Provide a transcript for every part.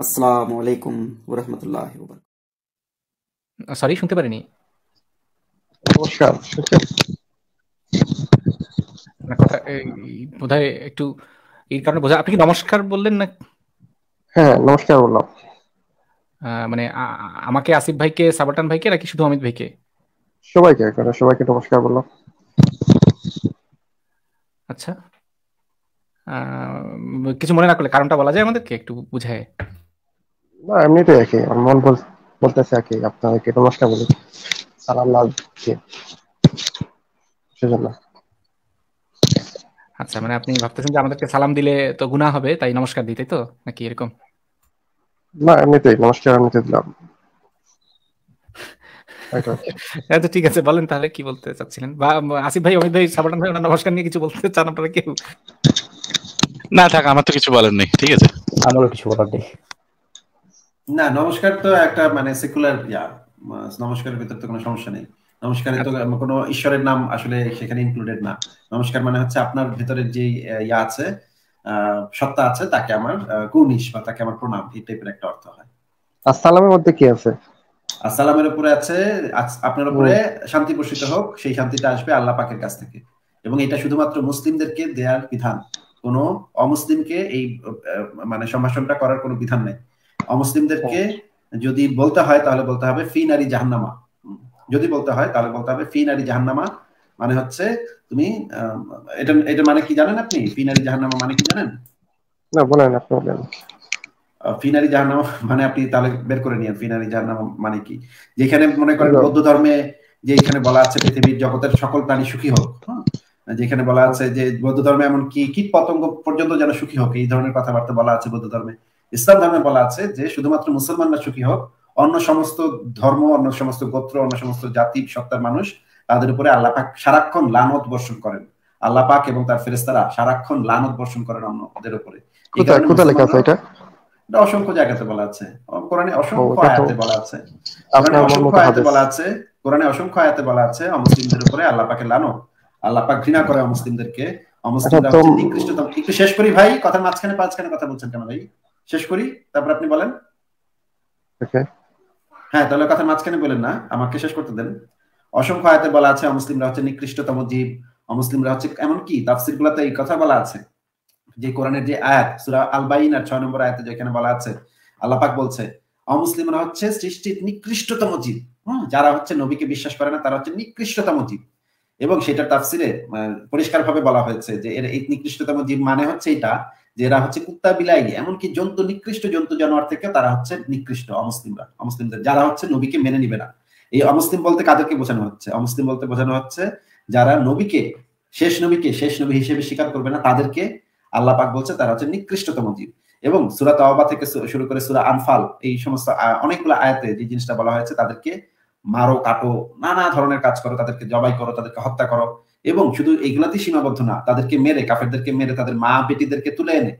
আসসালামু আলাইকুম সরি শুনতে পারিনি নমস্কার একটু এর কারণে বোঝা আপনি কি নমস্কার বললেন না হ্যাঁ নমস্কার বললাম মানে আমাকে আসিফ ভাইকে সাবাটান ভাইকে নাকি শুধু অমিত ভাইকে সবাইকে সবাইকে নমস্কার বললাম আচ্ছা কিছু মনে না করলে কারণটা বলা যায় আমাদেরকে একটু বুঝায় না এমনিতে মন বলতেছে আপনাদেরকে নমস্কার বলি সালাম সেজন্য আচ্ছা মানে আপনি ভাবতেছেন যে আমাদেরকে সালাম দিলে তো হবে তাই নমস্কার দিতে তো নাকি এরকম না এমনিতেই নমস্কার এমনিতে দিলাম আচ্ছা ঠিক আছে বলেন তাহলে কি বলতে চাচ্ছিলেন বা আসিফ ভাই অমিত ভাই সাবান ভাই ওনার নমস্কার নিয়ে কিছু বলতে চান আপনারা কেউ না থাক আমার তো কিছু বলার নেই ঠিক আছে আমারও কিছু বলার নেই না নমস্কার তো একটা মানে সেকুলার ইয়া নমস্কারের ভিতরে তো কোনো সমস্যা নেই নমস্কারে তো আচ্ছা। কোনো ঈশ্বরের নাম আসলে সেখানে ইনক্লুডেড না নমস্কার মানে হচ্ছে আপনার ভেতরের যে ইয়া আছে সত্তা আছে তাকে আমার কুনিশ বা তাকে আমার প্রণাম এই টাইপের একটা অর্থ হয় আসসালামের মধ্যে কি আছে আসসালামের উপরে আছে আপনার উপরে শান্তি বর্ষিত হোক সেই শান্তিটা আসবে আল্লাহ পাকের কাছ থেকে এবং এটা শুধুমাত্র মুসলিমদেরকে দেয়ার বিধান কোনো অমুসলিমকে এই মানে সম্ভাষণটা করার কোনো বিধান নেই অমুসলিমদেরকে হ্যাঁ। যদি বলতে হয় তাহলে বলতে হবে ফি নারী জাহান্নামা যদি বলতে হয় তাহলে বলতে হবে ফি নারী জাহান্নামা মানে হচ্ছে তুমি এটা এটা মানে কি জানেন আপনি ফি নারী জাহান্নামা মানে কি জানেন না বলেন আপনি বলেন ফিনারি জাহান্নামা মানে আপনি তাহলে বের করে নিয়ে ফিনারি জাহান্নামা মানে কি যেখানে মনে করেন বৌদ্ধ ধর্মে যে এখানে বলা আছে পৃথিবীর জগতের সকল প্রাণী সুখী হোক যেখানে বলা আছে যে বৌদ্ধ ধর্মে এমন কি কীট পতঙ্গ পর্যন্ত যেন সুখী হোক এই ধরনের কথাবার্তা বলা আছে বৌদ্ধ ধর্মে ইসলাম ধর্মে বলা আছে যে শুধুমাত্র মুসলমানরা সুখী হোক অন্য সমস্ত ধর্ম অন্য সমস্ত গোত্র অন্য সমস্ত জাতি সত্তার মানুষ তাদের উপরে আল্লাহ পাক সারাক্ষণ লানত বর্ষণ করেন আল্লাহ পাক এবং তার ফেরেস্তারা সারাক্ষণ লানত বর্ষণ করেন অন্যদের উপরে অসংখ্য জায়গাতে বলা আছে কোরআনে অসংখ্য আয়াতে বলা আছে অসংখ্য আয়াতে বলা আছে কোরআনে অসংখ্য আয়াতে বলা আছে অমুসলিমদের উপরে আল্লাহ পাকের লানত আল্লাহ পাক ঘৃণা করে অমুসলিমদেরকে অমুসলিমরা একটু শেষ করি ভাই কথার মাঝখানে পাঁচখানে কথা বলছেন কেন ভাই শেষ করি তারপর আপনি বলেন হ্যাঁ তাহলে কথার মাঝখানে বলেন না আমাকে শেষ করতে দেন অসংখ্য আয়তে বলা আছে অমুসলিমরা হচ্ছে নিকৃষ্টতম জীব অমুসলিমরা হচ্ছে এমন কি তাফসির গুলাতে এই কথা বলা আছে যে কোরআনের যে আয়াত সুরা আলবাইন আর ছয় নম্বর আয়াতে যেখানে বলা আছে আল্লাপাক বলছে অমুসলিমরা হচ্ছে সৃষ্টির নিকৃষ্টতম জীব হম যারা হচ্ছে নবীকে বিশ্বাস করে না তারা হচ্ছে নিকৃষ্টতম জীব এবং সেটা তাফসিরে পরিষ্কার ভাবে বলা হয়েছে যে এর এই নিকৃষ্টতম জীব মানে হচ্ছে এটা যে এরা হচ্ছে কুত্তা বিলাইনি এমনকি জন্তু নিকৃষ্ট জন্তু জানোয়ার থেকে তারা হচ্ছে নিকৃষ্ট অমুসলিমরা অমুসলিমদের যারা হচ্ছে নবীকে মেনে নিবে না এই অমুসলিম বলতে কাদেরকে বোঝানো হচ্ছে অমুসলিম বলতে বোঝানো হচ্ছে যারা নবীকে শেষ নবীকে শেষ নবী হিসেবে স্বীকার করবে না তাদেরকে আল্লাহ পাক বলছে তারা হচ্ছে নিকৃষ্টতম জীব এবং সুরা তাওবা থেকে শুরু করে সুরা আনফাল এই সমস্ত অনেকগুলো আয়াতে যে জিনিসটা বলা হয়েছে তাদেরকে মারো কাটো নানা ধরনের কাজ করো তাদেরকে জবাই করো তাদেরকে হত্যা করো এবং শুধু এইগুলাতে সীমাবদ্ধ না তাদেরকে মেরে কাফেরদেরকে মেরে তাদের মা বেটিদেরকে তুলে এনে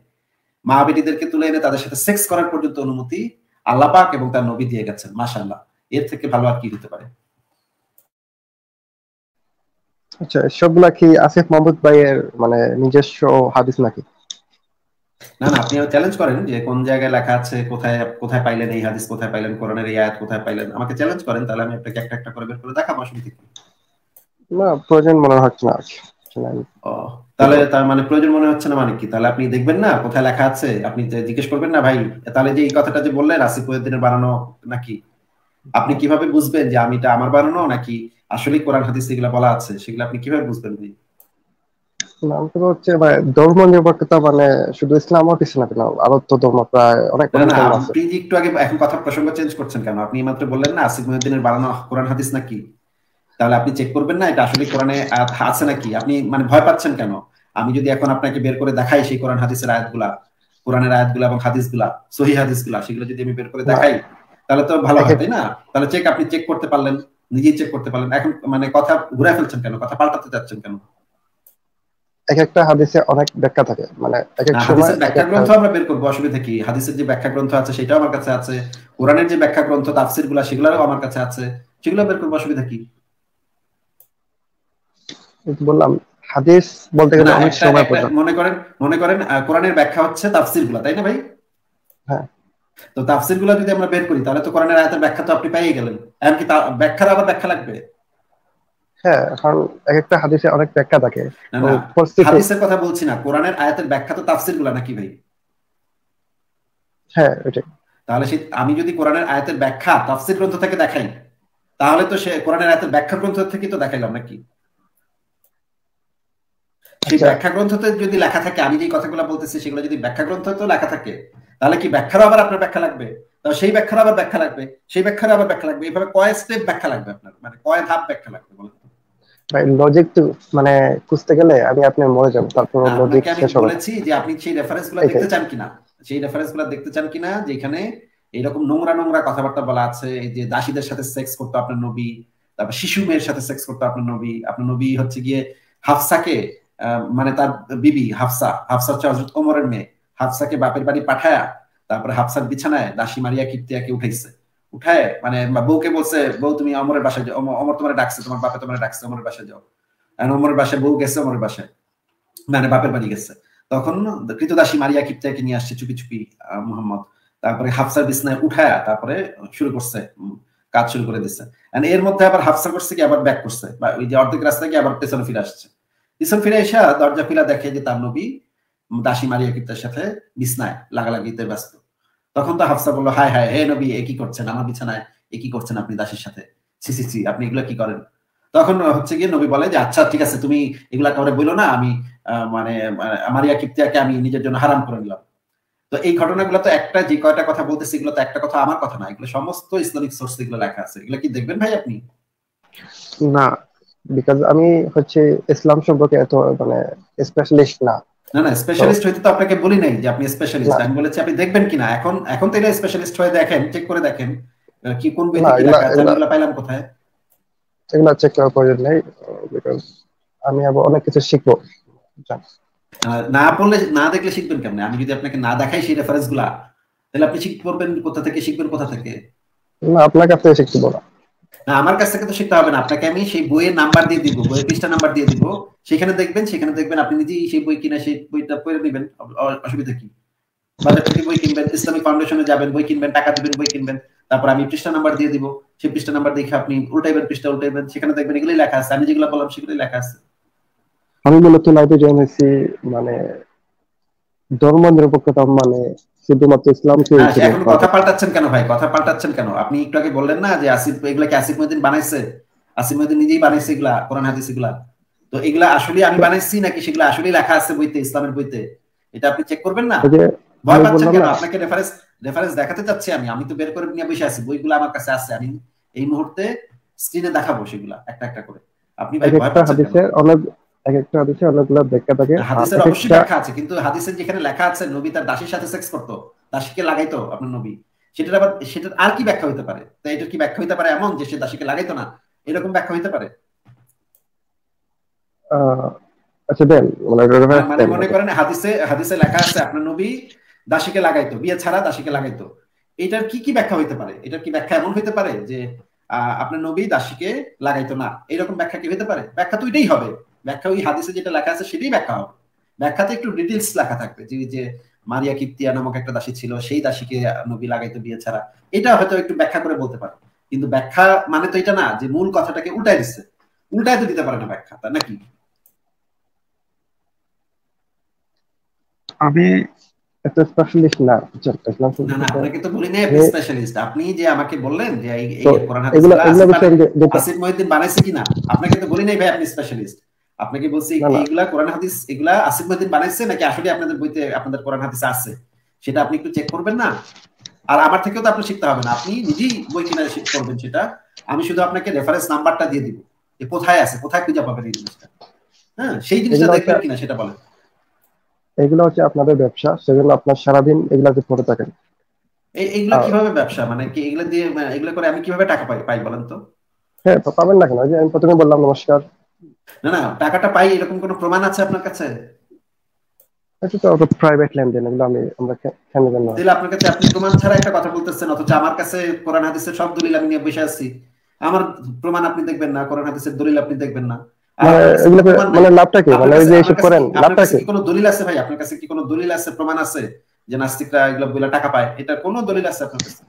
মা বেটিদেরকে তুলে এনে তাদের সাথে সেক্স করার পর্যন্ত অনুমতি আল্লাপাক এবং তার নবী দিয়ে গেছেন মাসা এর থেকে ভালো আর কি হতে পারে আচ্ছা সবগুলা কি আসিফ মাহমুদ ভাইয়ের মানে নিজস্ব হাদিস নাকি না না আপনি চ্যালেঞ্জ করেন যে কোন জায়গায় লেখা আছে কোথায় কোথায় পাইলেন এই হাদিস কোথায় পাইলেন কোরআনের এই আয়াত কোথায় পাইলেন আমাকে চ্যালেঞ্জ করেন তাহলে আমি একটা একটা করে বের করে দেখাবো অসুবিধা না প্রয়োজন মনে হচ্ছে না তাহলে তার মানে প্রয়োজন মনে হচ্ছে না মানে কি তাহলে আপনি দেখবেন না কোথায় লেখা আছে আপনি জিজ্ঞেস করবেন না ভাই তাহলে যে এই কথাটা যে বললেন আসিফ উদ্দিনের বানানো নাকি আপনি কিভাবে বুঝবেন যে আমি এটা আমার বানানো নাকি আসলে কোরআন হাদিস এগুলো বলা আছে সেগুলো আপনি কিভাবে বুঝবেন ভাই নাম তো হচ্ছে ভাই ধর্ম নিরপেক্ষতা মানে শুধু ইসলাম আর কিছু না কেন আরো তো ধর্ম প্রায় অনেক আপনি একটু আগে এখন কথা প্রসঙ্গ চেঞ্জ করছেন কেন আপনি মাত্র বললেন না আসিফ মহিউদ্দিনের বানানো কোরআন হাদিস নাকি তাহলে আপনি চেক করবেন না এটা আসলে কোরআনে আছে নাকি আপনি মানে ভয় পাচ্ছেন কেন আমি যদি এখন আপনাকে বের করে দেখাই সেই কোরআন হাদিসের আয়াতগুলা কোরআনের আয়াতগুলা এবং হাদিসগুলা সহি হাদিসগুলা সেগুলো যদি আমি বের করে দেখাই তাহলে তো ভালো হয় তাই না তাহলে চেক আপনি চেক করতে পারলেন নিজেই চেক করতে পারলেন এখন মানে কথা ঘুরে ফেলছেন কেন কথা পাল্টাতে চাচ্ছেন কেন এক একটা হাদিসে অনেক ব্যাখ্যা থাকে মানে এক এক সময় ব্যাখ্যা গ্রন্থ আমরা বের করব অসুবিধা কি হাদিসের যে ব্যাখ্যা গ্রন্থ আছে সেটাও আমার কাছে আছে কোরআনের যে ব্যাখ্যা গ্রন্থ তাফসীরগুলা সেগুলোও আমার কাছে আছে সেগুলো বের করব অসুবিধা কি বললাম হাদিস বলতে গেলে অনেক সময় পর্যন্ত মনে করেন মনে করেন কোরআনের ব্যাখ্যা হচ্ছে তাফসিরগুলো তাই না ভাই হ্যাঁ তো যদি আমরা বের করি তাহলে তো কোরআনের আয়াতের ব্যাখ্যা তো আপনি পেয়ে গেলেন কি ব্যাখ্যার আবার ব্যাখ্যা লাগবে হ্যাঁ এক একটা হাদিসে অনেক ব্যাখ্যা থাকে হাদিসের কথা বলছি না কোরআনের আয়াতের ব্যাখ্যা তো গুলা নাকি ভাই হ্যাঁ ওইটাই তাহলে সে আমি যদি কোরআনের আয়াতের ব্যাখ্যা তাফসির গ্রন্থ থেকে দেখাই তাহলে তো সে কোরআনের আয়াতের ব্যাখ্যা গ্রন্থ থেকে তো দেখাইলাম নাকি আচ্ছা। ব্যাখ্যা গ্রন্থতে যদি লেখা থাকে আমি যে কথাগুলো বলতেছি সেগুলো যদি ব্যাখ্যা লেখা থাকে তাহলে কি ব্যাখ্যারও আবার আপনার ব্যাখ্যা লাগবে তাহলে সেই ব্যাখ্যার আবার ব্যাখ্যা লাগবে সেই ব্যাখ্যার আবার ব্যাখ্যা লাগবে এইভাবে কয় স্টেপ ব্যাখ্যা লাগবে আপনার মানে কয় ধাপ ব্যাখ্যা লাগবে মানে খুঁজতে গেলে আমি আপনার তারপর লজিক বলেছি যে আপনি সেই দেখতে চান কিনা সেই রেফারেন্সগুলো দেখতে চান কিনা যেখানে এরকম নোংরা নোংরা কথাবার্তা বলা আছে যে দাসীদের সাথে সেক্স করতো আপনার নবী তারপর শিশু মেয়ের সাথে সেক্স করতো আপনার নবী আপনার নবী হচ্ছে গিয়ে হাফসাকে মানে তার বিবি হাফসা হাফসা হচ্ছে হজরত ওমরের মেয়ে হাফসাকে বাপের বাড়ি পাঠায়া তারপরে হাফসার বিছানায় দাসী মারিয়া কিপ্তিয়াকে উঠাইছে উঠায় মানে বউকে বলছে বউ তুমি অমরের বাসায় যাও অমর তোমার ডাকছে তোমার বাপে তোমার ডাকছে অমরের বাসায় যাও অমরের বাসায় বউ গেছে অমরের বাসায় মানে বাপের বাড়ি গেছে তখন দাসী মারিয়া কিপ্তিয়াকে নিয়ে আসছে চুপি চুপি মোহাম্মদ তারপরে হাফসার বিছনায় উঠায়া তারপরে শুরু করছে কাজ শুরু করে দিচ্ছে এর মধ্যে আবার হাফসা করছে কি আবার ব্যাক করছে বা ওই যে অর্ধেক রাস্তায় কি আবার পেছনে ফিরে আসছে ইসন ফিরে এসে দরজা ফিলা দেখে যে তার নবী দাসী মারিয়া কিপ্তার সাথে বিছনায় লাগালাগিতে ব্যস্ত তখন তো হাফসা বললো হায় হায় হে নবী এ কি করছেন আমার বিছানায় এ কি করছেন আপনি দাসীর সাথে সি আপনি এগুলো কি করেন তখন হচ্ছে গিয়ে নবী বলে যে আচ্ছা ঠিক আছে তুমি এগুলা করে বলো না আমি মানে, মানে মারিয়া কিপ্তিয়াকে আমি নিজের জন্য হারাম করে নিলাম তো এই ঘটনাগুলো তো একটা যে কয়টা কথা বলতেছি এগুলো তো একটা কথা আমার কথা না এগুলো সমস্ত ইসলামিক সোর্স এগুলো লেখা আছে এগুলো কি দেখবেন ভাই আপনি না বিকজ আমি হচ্ছে ইসলাম সম্পর্কে এত মানে স্পেশালিস্ট না না না স্পেশালিস্ট হইতে তো আপনাকে বলি নাই যে আপনি স্পেশালিস্ট আমি বলেছি আপনি দেখবেন কিনা এখন এখন তো এটা স্পেশালিস্ট হয়ে দেখেন চেক করে দেখেন কি কোন কি লেখা পাইলাম কোথায় এগুলো চেক করার প্রয়োজন নাই বিকজ আমি আবার অনেক কিছু শিখবো না পড়লে না দেখলে শিখবেন কেমনে আমি যদি আপনাকে না দেখাই সেই রেফারেন্স গুলা তাহলে আপনি শিখতে পারবেন কোথা থেকে শিখবেন কোথা থেকে না আপনার কাছ থেকে শিখতে বলা না আমার কাছ থেকে তো শিখতে হবে না আপনাকে আমি সেই বইয়ের নাম্বার দিয়ে দিব বইয়ের পৃষ্ঠা নাম্বার দিয়ে দিব সেখানে দেখবেন সেখানে দেখবেন আপনি নিজেই সেই বই কিনা সেই বইটা পড়ে নেবেন অসুবিধা কি বাজার থেকে বই কিনবেন ইসলামিক ফাউন্ডেশনে যাবেন বই কিনবেন টাকা দিবেন বই কিনবেন তারপর আমি পৃষ্ঠা নাম্বার দিয়ে দিব সেই পৃষ্ঠা নাম্বার দেখে আপনি উল্টাইবেন পৃষ্ঠা উল্টাইবেন সেখানে দেখবেন এগুলোই লেখা আছে আমি যেগুলো বললাম সেগুলোই লেখা আছে আমি মূলত লাইব্রেরি জয়েন হয়েছি মানে ধর্ম নিরপেক্ষতা মানে শুধুমাত্র ইসলামকে হ্যাঁ, এখন কথা পাল্টাচ্ছেন কেন ভাই কথা পাল্টাচ্ছেন কেন আপনি একটু আগে বললেন না যে আসিফ এগুলা কি আসিফ মহিউদ্দিন বানাইছে আসিফ মহিউদ্দিন নিজেই বানাইছে এগুলা কোরআন হাদিস এগুলা তো এগুলা আসলে আমি বানাইছি নাকি সেগুলা আসলে লেখা আছে বইতে ইসলামের বইতে এটা আপনি চেক করবেন না ভয় পাচ্ছেন কেন আপনাকে রেফারেন্স রেফারেন্স দেখাতে চাচ্ছি আমি আমি তো বের করে নিয়ে বসে আছি বইগুলো আমার কাছে আছে আমি এই মুহূর্তে স্ক্রিনে দেখাবো সেগুলা একটা একটা করে আপনি ভাই ভয় পাচ্ছেন অনেক এক একটা হাদিসে অনেকগুলো ব্যাখ্যা থাকে হাদিসের অবশ্যই ব্যাখ্যা আছে কিন্তু হাদিসের যেখানে লেখা আছে নবী তার দাসীর সাথে সেক্স করতো দাসীকে লাগাইতো আপনার নবী সেটার আবার সেটার আর কি ব্যাখ্যা হইতে পারে তো এটার কি ব্যাখ্যা হইতে পারে এমন যে সে দাসীকে লাগাইতো না এরকম ব্যাখ্যা হইতে পারে আচ্ছা, মানে, হ্যাঁ, মানে মনে করেন হাদিসে হাদিসে লেখা আছে আপনার নবী দাসীকে লাগাইতো বিয়ে ছাড়া দাসীকে লাগাইতো এটার কি কি ব্যাখ্যা হইতে পারে এটার কি ব্যাখ্যা এমন হইতে পারে যে আপনার নবী দাসীকে লাগাইতো না এরকম ব্যাখ্যা কি হইতে পারে ব্যাখ্যা তো এটাই হবে ব্যাখ্যা ওই হাদিসে যেটা লেখা আছে সেটাই ব্যাখ্যা হবে ব্যাখ্যাতে একটু ডিটেলস লেখা থাকবে যে যে মারিয়া কিপ্তিয়া নামক একটা দাসী ছিল সেই দাসীকে নবী লাগাইতে বিয়ে ছাড়া এটা হয়তো একটু ব্যাখ্যা করে বলতে পারে কিন্তু ব্যাখ্যা মানে তো এটা না যে মূল কথাটাকে উল্টাই দিচ্ছে উল্টাই তো দিতে পারে না ব্যাখ্যা তা নাকি আমি স্পেশালিস্ট না না আপনাকে তো বলি না স্পেশালিস্ট আপনি যে আমাকে বললেন যে এই কোরআন হাদিস আসিফ মহিউদ্দিন বানাইছে কিনা আপনাকে তো বলি নাই ভাই আপনি স্পেশালিস্ট আপনাকে বলছি এইগুলা কোরআন হাদিস এগুলা আসিফ মাহদিন বানাইছে নাকি আসলে আপনাদের বইতে আপনাদের কোরআন হাদিস আছে সেটা আপনি একটু চেক করবেন না আর আমার থেকেও তো আপনি শিখতে হবে না আপনি নিজেই বই কিনা শিখতে করবেন সেটা আমি শুধু আপনাকে রেফারেন্স নাম্বারটা দিয়ে দিব যে কোথায় আছে কোথায় খুঁজে পাবেন এই জিনিসটা হ্যাঁ সেই জিনিসটা দেখবেন কিনা সেটা বলেন এগুলো হচ্ছে আপনাদের ব্যবসা সেজন্য আপনার সারাদিন এগুলাতে পড়ে থাকেন এইগুলো কিভাবে ব্যবসা মানে কি এগুলো দিয়ে মানে এগুলো করে আমি কিভাবে টাকা পাই পাই বলেন তো হ্যাঁ তো পাবেন না কেন যে আমি প্রথমে বললাম নমস্কার না না টাকাটা পাই এরকম কোনো প্রমাণ আছে আপনার কাছে কথা সব না দলিল আপনি দেখবেন না মানে মানে মানে দলিল আছে ভাই আপনার কাছে কি কোনো দলিল আছে প্রমাণ আছে যে নাস্তিকরা এগুলো টাকা পায় কোনো দলিল আছে আপনার কাছে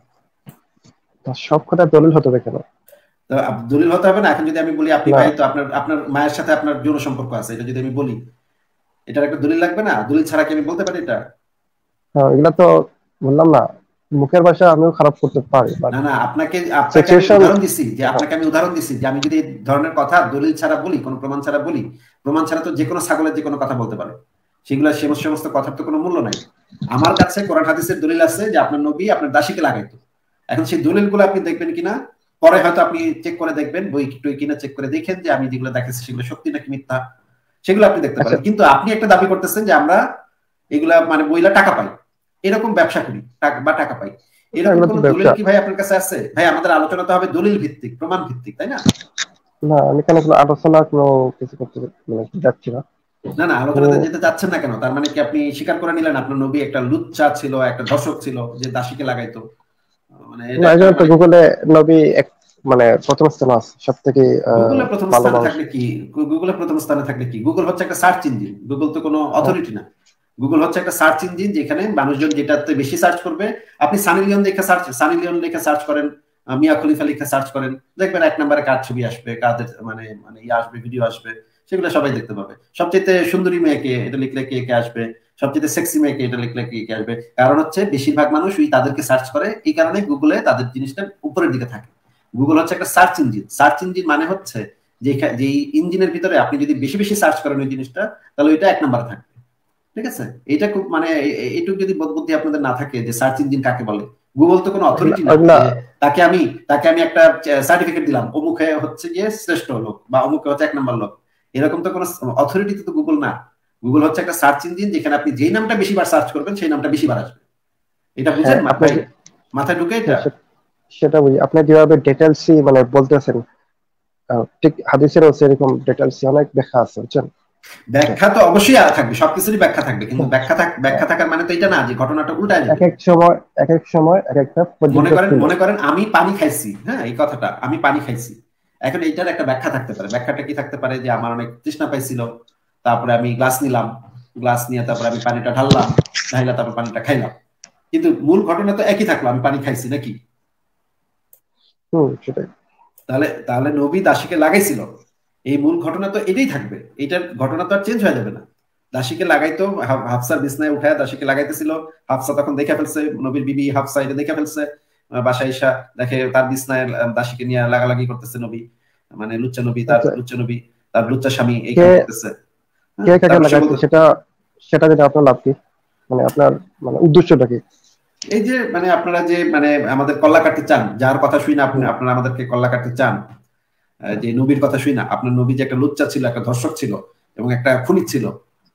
সব কথা দলিল হতে হবে কেন দলিল হতে হবে না এখন যদি আমি বলি আপনি ভাই তো আপনার আপনার মায়ের সাথে আপনার যৌন সম্পর্ক আছে এটা যদি আমি বলি এটার একটা দলিল লাগবে না দলিল ছাড়া কি আমি বলতে পারি এটা হ্যাঁ এগুলা তো বললাম না মুখের ভাষা আমিও খারাপ করতে পারি না না আপনাকে আপনাকে উদাহরণ দিছি যে আপনাকে আমি উদাহরণ দিছি যে আমি যদি এই ধরনের কথা দলিল ছাড়া বলি কোনো প্রমাণ ছাড়া বলি প্রমাণ ছাড়া তো যে কোনো ছাগলের যে কোনো কথা বলতে পারে সেগুলো সে সমস্ত কথার তো কোনো মূল্য নাই আমার কাছে কোরআন হাদিসের দলিল আছে যে আপনার নবী আপনার দাসীকে লাগাইতো এখন সেই দলিলগুলো আপনি দেখবেন কিনা পরে হয়তো আপনি চেক করে দেখবেন বই টই কিনা চেক করে দেখেন যে আমি যেগুলো দেখেছি সেগুলো সত্যি নাকি মিথ্যা সেগুলো আপনি দেখতে পারেন আচ্ছা। কিন্তু আপনি একটা দাবি করতেছেন যে আমরা এগুলা মানে বইলা টাকা পাই এরকম ব্যবসা করি বা টাকা পাই আচ্ছা, এরকম কোনো দলিল কি ভাই আপনার কাছে আছে ভাই আমাদের আলোচনা তো হবে দলিল ভিত্তিক প্রমাণ ভিত্তিক তাই না না আমি কেন আলোচনা কোনো কিছু করতে মানে যাচ্ছি না না না আলোচনাতে যেতে চাচ্ছেন না কেন তার মানে কি আপনি স্বীকার করে নিলেন আপনার নবী একটা লুচ্চা ছিল একটা দশক ছিল যে দাসীকে লাগাইতো মানে গুগলে মানে নবী এক মানে প্রথম স্থান আছে সব থেকে গুগলে প্রথম স্থানে থাকলে কি গুগলে প্রথম স্থানে থাকলে কি গুগল হচ্ছে একটা সার্চ ইঞ্জিন গুগল তো কোনো অথরিটি না গুগল হচ্ছে একটা সার্চ ইঞ্জিন যেখানে মানুষজন যেটাতে বেশি সার্চ করবে আপনি সানি লিওন লেখা সার্চ সানি লিওন লেখা সার্চ করেন মিয়া খলিফা লেখা সার্চ করেন দেখবেন এক নম্বরে কার ছবি আসবে কাদের মানে মানে ইয়ে আসবে ভিডিও আসবে সেগুলো সবাই দেখতে পাবে সবচেয়ে সুন্দরী মেয়েকে এটা লিখলে কে কে আসবে সবচেয়ে সেক্সি মেয়েকে এটা লিখলে কে কে আসবে কারণ হচ্ছে বেশিরভাগ মানুষ ওই তাদেরকে সার্চ করে এই কারণে গুগলে তাদের জিনিসটা উপরের দিকে থাকে গুগল হচ্ছে একটা সার্চ ইঞ্জিন সার্চ ইঞ্জিন মানে হচ্ছে যে ইঞ্জিনের ভিতরে আপনি যদি বেশি বেশি সার্চ করেন ওই জিনিসটা তাহলে ওইটা এক নাম্বার থাকবে ঠিক আছে এটা খুব মানে এইটুকু যদি বোধবুদ্ধি আপনাদের না থাকে যে সার্চ ইঞ্জিন কাকে বলে গুগল তো কোনো অথরিটি না তাকে আমি তাকে আমি একটা সার্টিফিকেট দিলাম অমুখে হচ্ছে যে শ্রেষ্ঠ লোক বা অমুখে হচ্ছে এক নাম্বার লোক এরকম তো কোনো অথরিটি তো গুগল না গুগল হচ্ছে একটা সার্চ ইঞ্জিন যেখানে আপনি যেই নামটা বেশিবার সার্চ করবেন সেই নামটা বেশিবার আসবে এটা বুঝেন হ্যাঁ, মাথায় মাথায় ঢুকে এটা হ্যাঁ, সেটা বুঝি আপনি যেভাবে ডিটেলসি মানে বলতেছেন ঠিক হাদিসেরও সেরকম ডিটেলসি অনেক ব্যাখ্যা আছে বুঝছেন ব্যাখ্যা তো অবশ্যই থাকবে সবকিছুরই ব্যাখ্যা থাকবে কিন্তু ব্যাখ্যা থাক ব্যাখ্যা থাকার মানে তো এটা না যে ঘটনাটা উল্টা এক এক সময় এক এক সময় এক একটা মনে করেন মনে করেন আমি পানি খাইছি হ্যাঁ এই কথাটা আমি পানি খাইছি এখন এটার একটা ব্যাখ্যা থাকতে পারে ব্যাখ্যাটা কি থাকতে পারে যে আমার অনেক তৃষ্ণা পাইছিল তারপরে আমি গ্লাস নিলাম গ্লাস নিয়ে তারপরে আমি পানিটা ঢাললাম ঢাইলা তারপর পানিটা খাইলাম কিন্তু মূল ঘটনা তো একই থাকলো আমি পানি খাইছি নাকি তাহলে তাহলে নবী দাসীকে লাগাইছিল এই মূল ঘটনা তো এটাই থাকবে এটার ঘটনা তো আর চেঞ্জ হয়ে যাবে না দাসীকে লাগাইতো হাফসার বিছনায় উঠায় দাসীকে লাগাইতেছিল হাফসা তখন দেখে ফেলছে নবীর বিবি হাফসা এটা দেখে ফেলছে বাসা ইসা দেখে তার বিছনায় দাসীকে নিয়ে লাগালাগি করতেছে নবী মানে লুচ্চা নবী তার আচ্ছা। লুচ্চা নবী তার লুচ্চা স্বামী এই করতেছে হ্যাঁ, কে কাকে লাগাইতো সেটা সেটা যেটা আপনার লাভ কি মানে আপনার মানে উদ্দেশ্যটা কি এই যে মানে আপনারা যে মানে আমাদের কল্লা কাটতে চান যার কথা শুই না আপনারা আমাদেরকে কল্লা কাটতে চান যে নবীর কথা শুই না আপনার নবী যে একটা লুচ্চা ছিল একটা ধর্ষক ছিল এবং একটা খুনি ছিল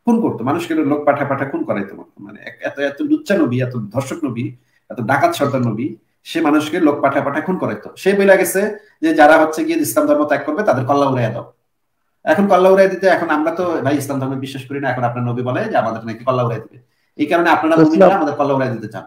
খুন করতো মানুষকে লোক পাঠা পাঠা খুন করাইতো মানে এত এত লুচ্চা নবী এত ধর্ষক নবী এত ডাকাত সর্দার নবী সে মানুষকে লোক পাঠা পাঠা খুন করাইতো সে বলে গেছে যে যারা হচ্ছে গিয়ে ইসলাম ধর্ম ত্যাগ করবে তাদের কল্লা উড়াইয়া দাও এখন কল্লা উড়াই দিতে এখন আমরা তো ভাই ইসলাম ধর্মে বিশ্বাস করি না এখন আপনার নবী বলে যে আমাদের নাকি কল্লা উড়াই দিবে এই কারণে আপনারা আমাদের কল্লা উড়াই দিতে চান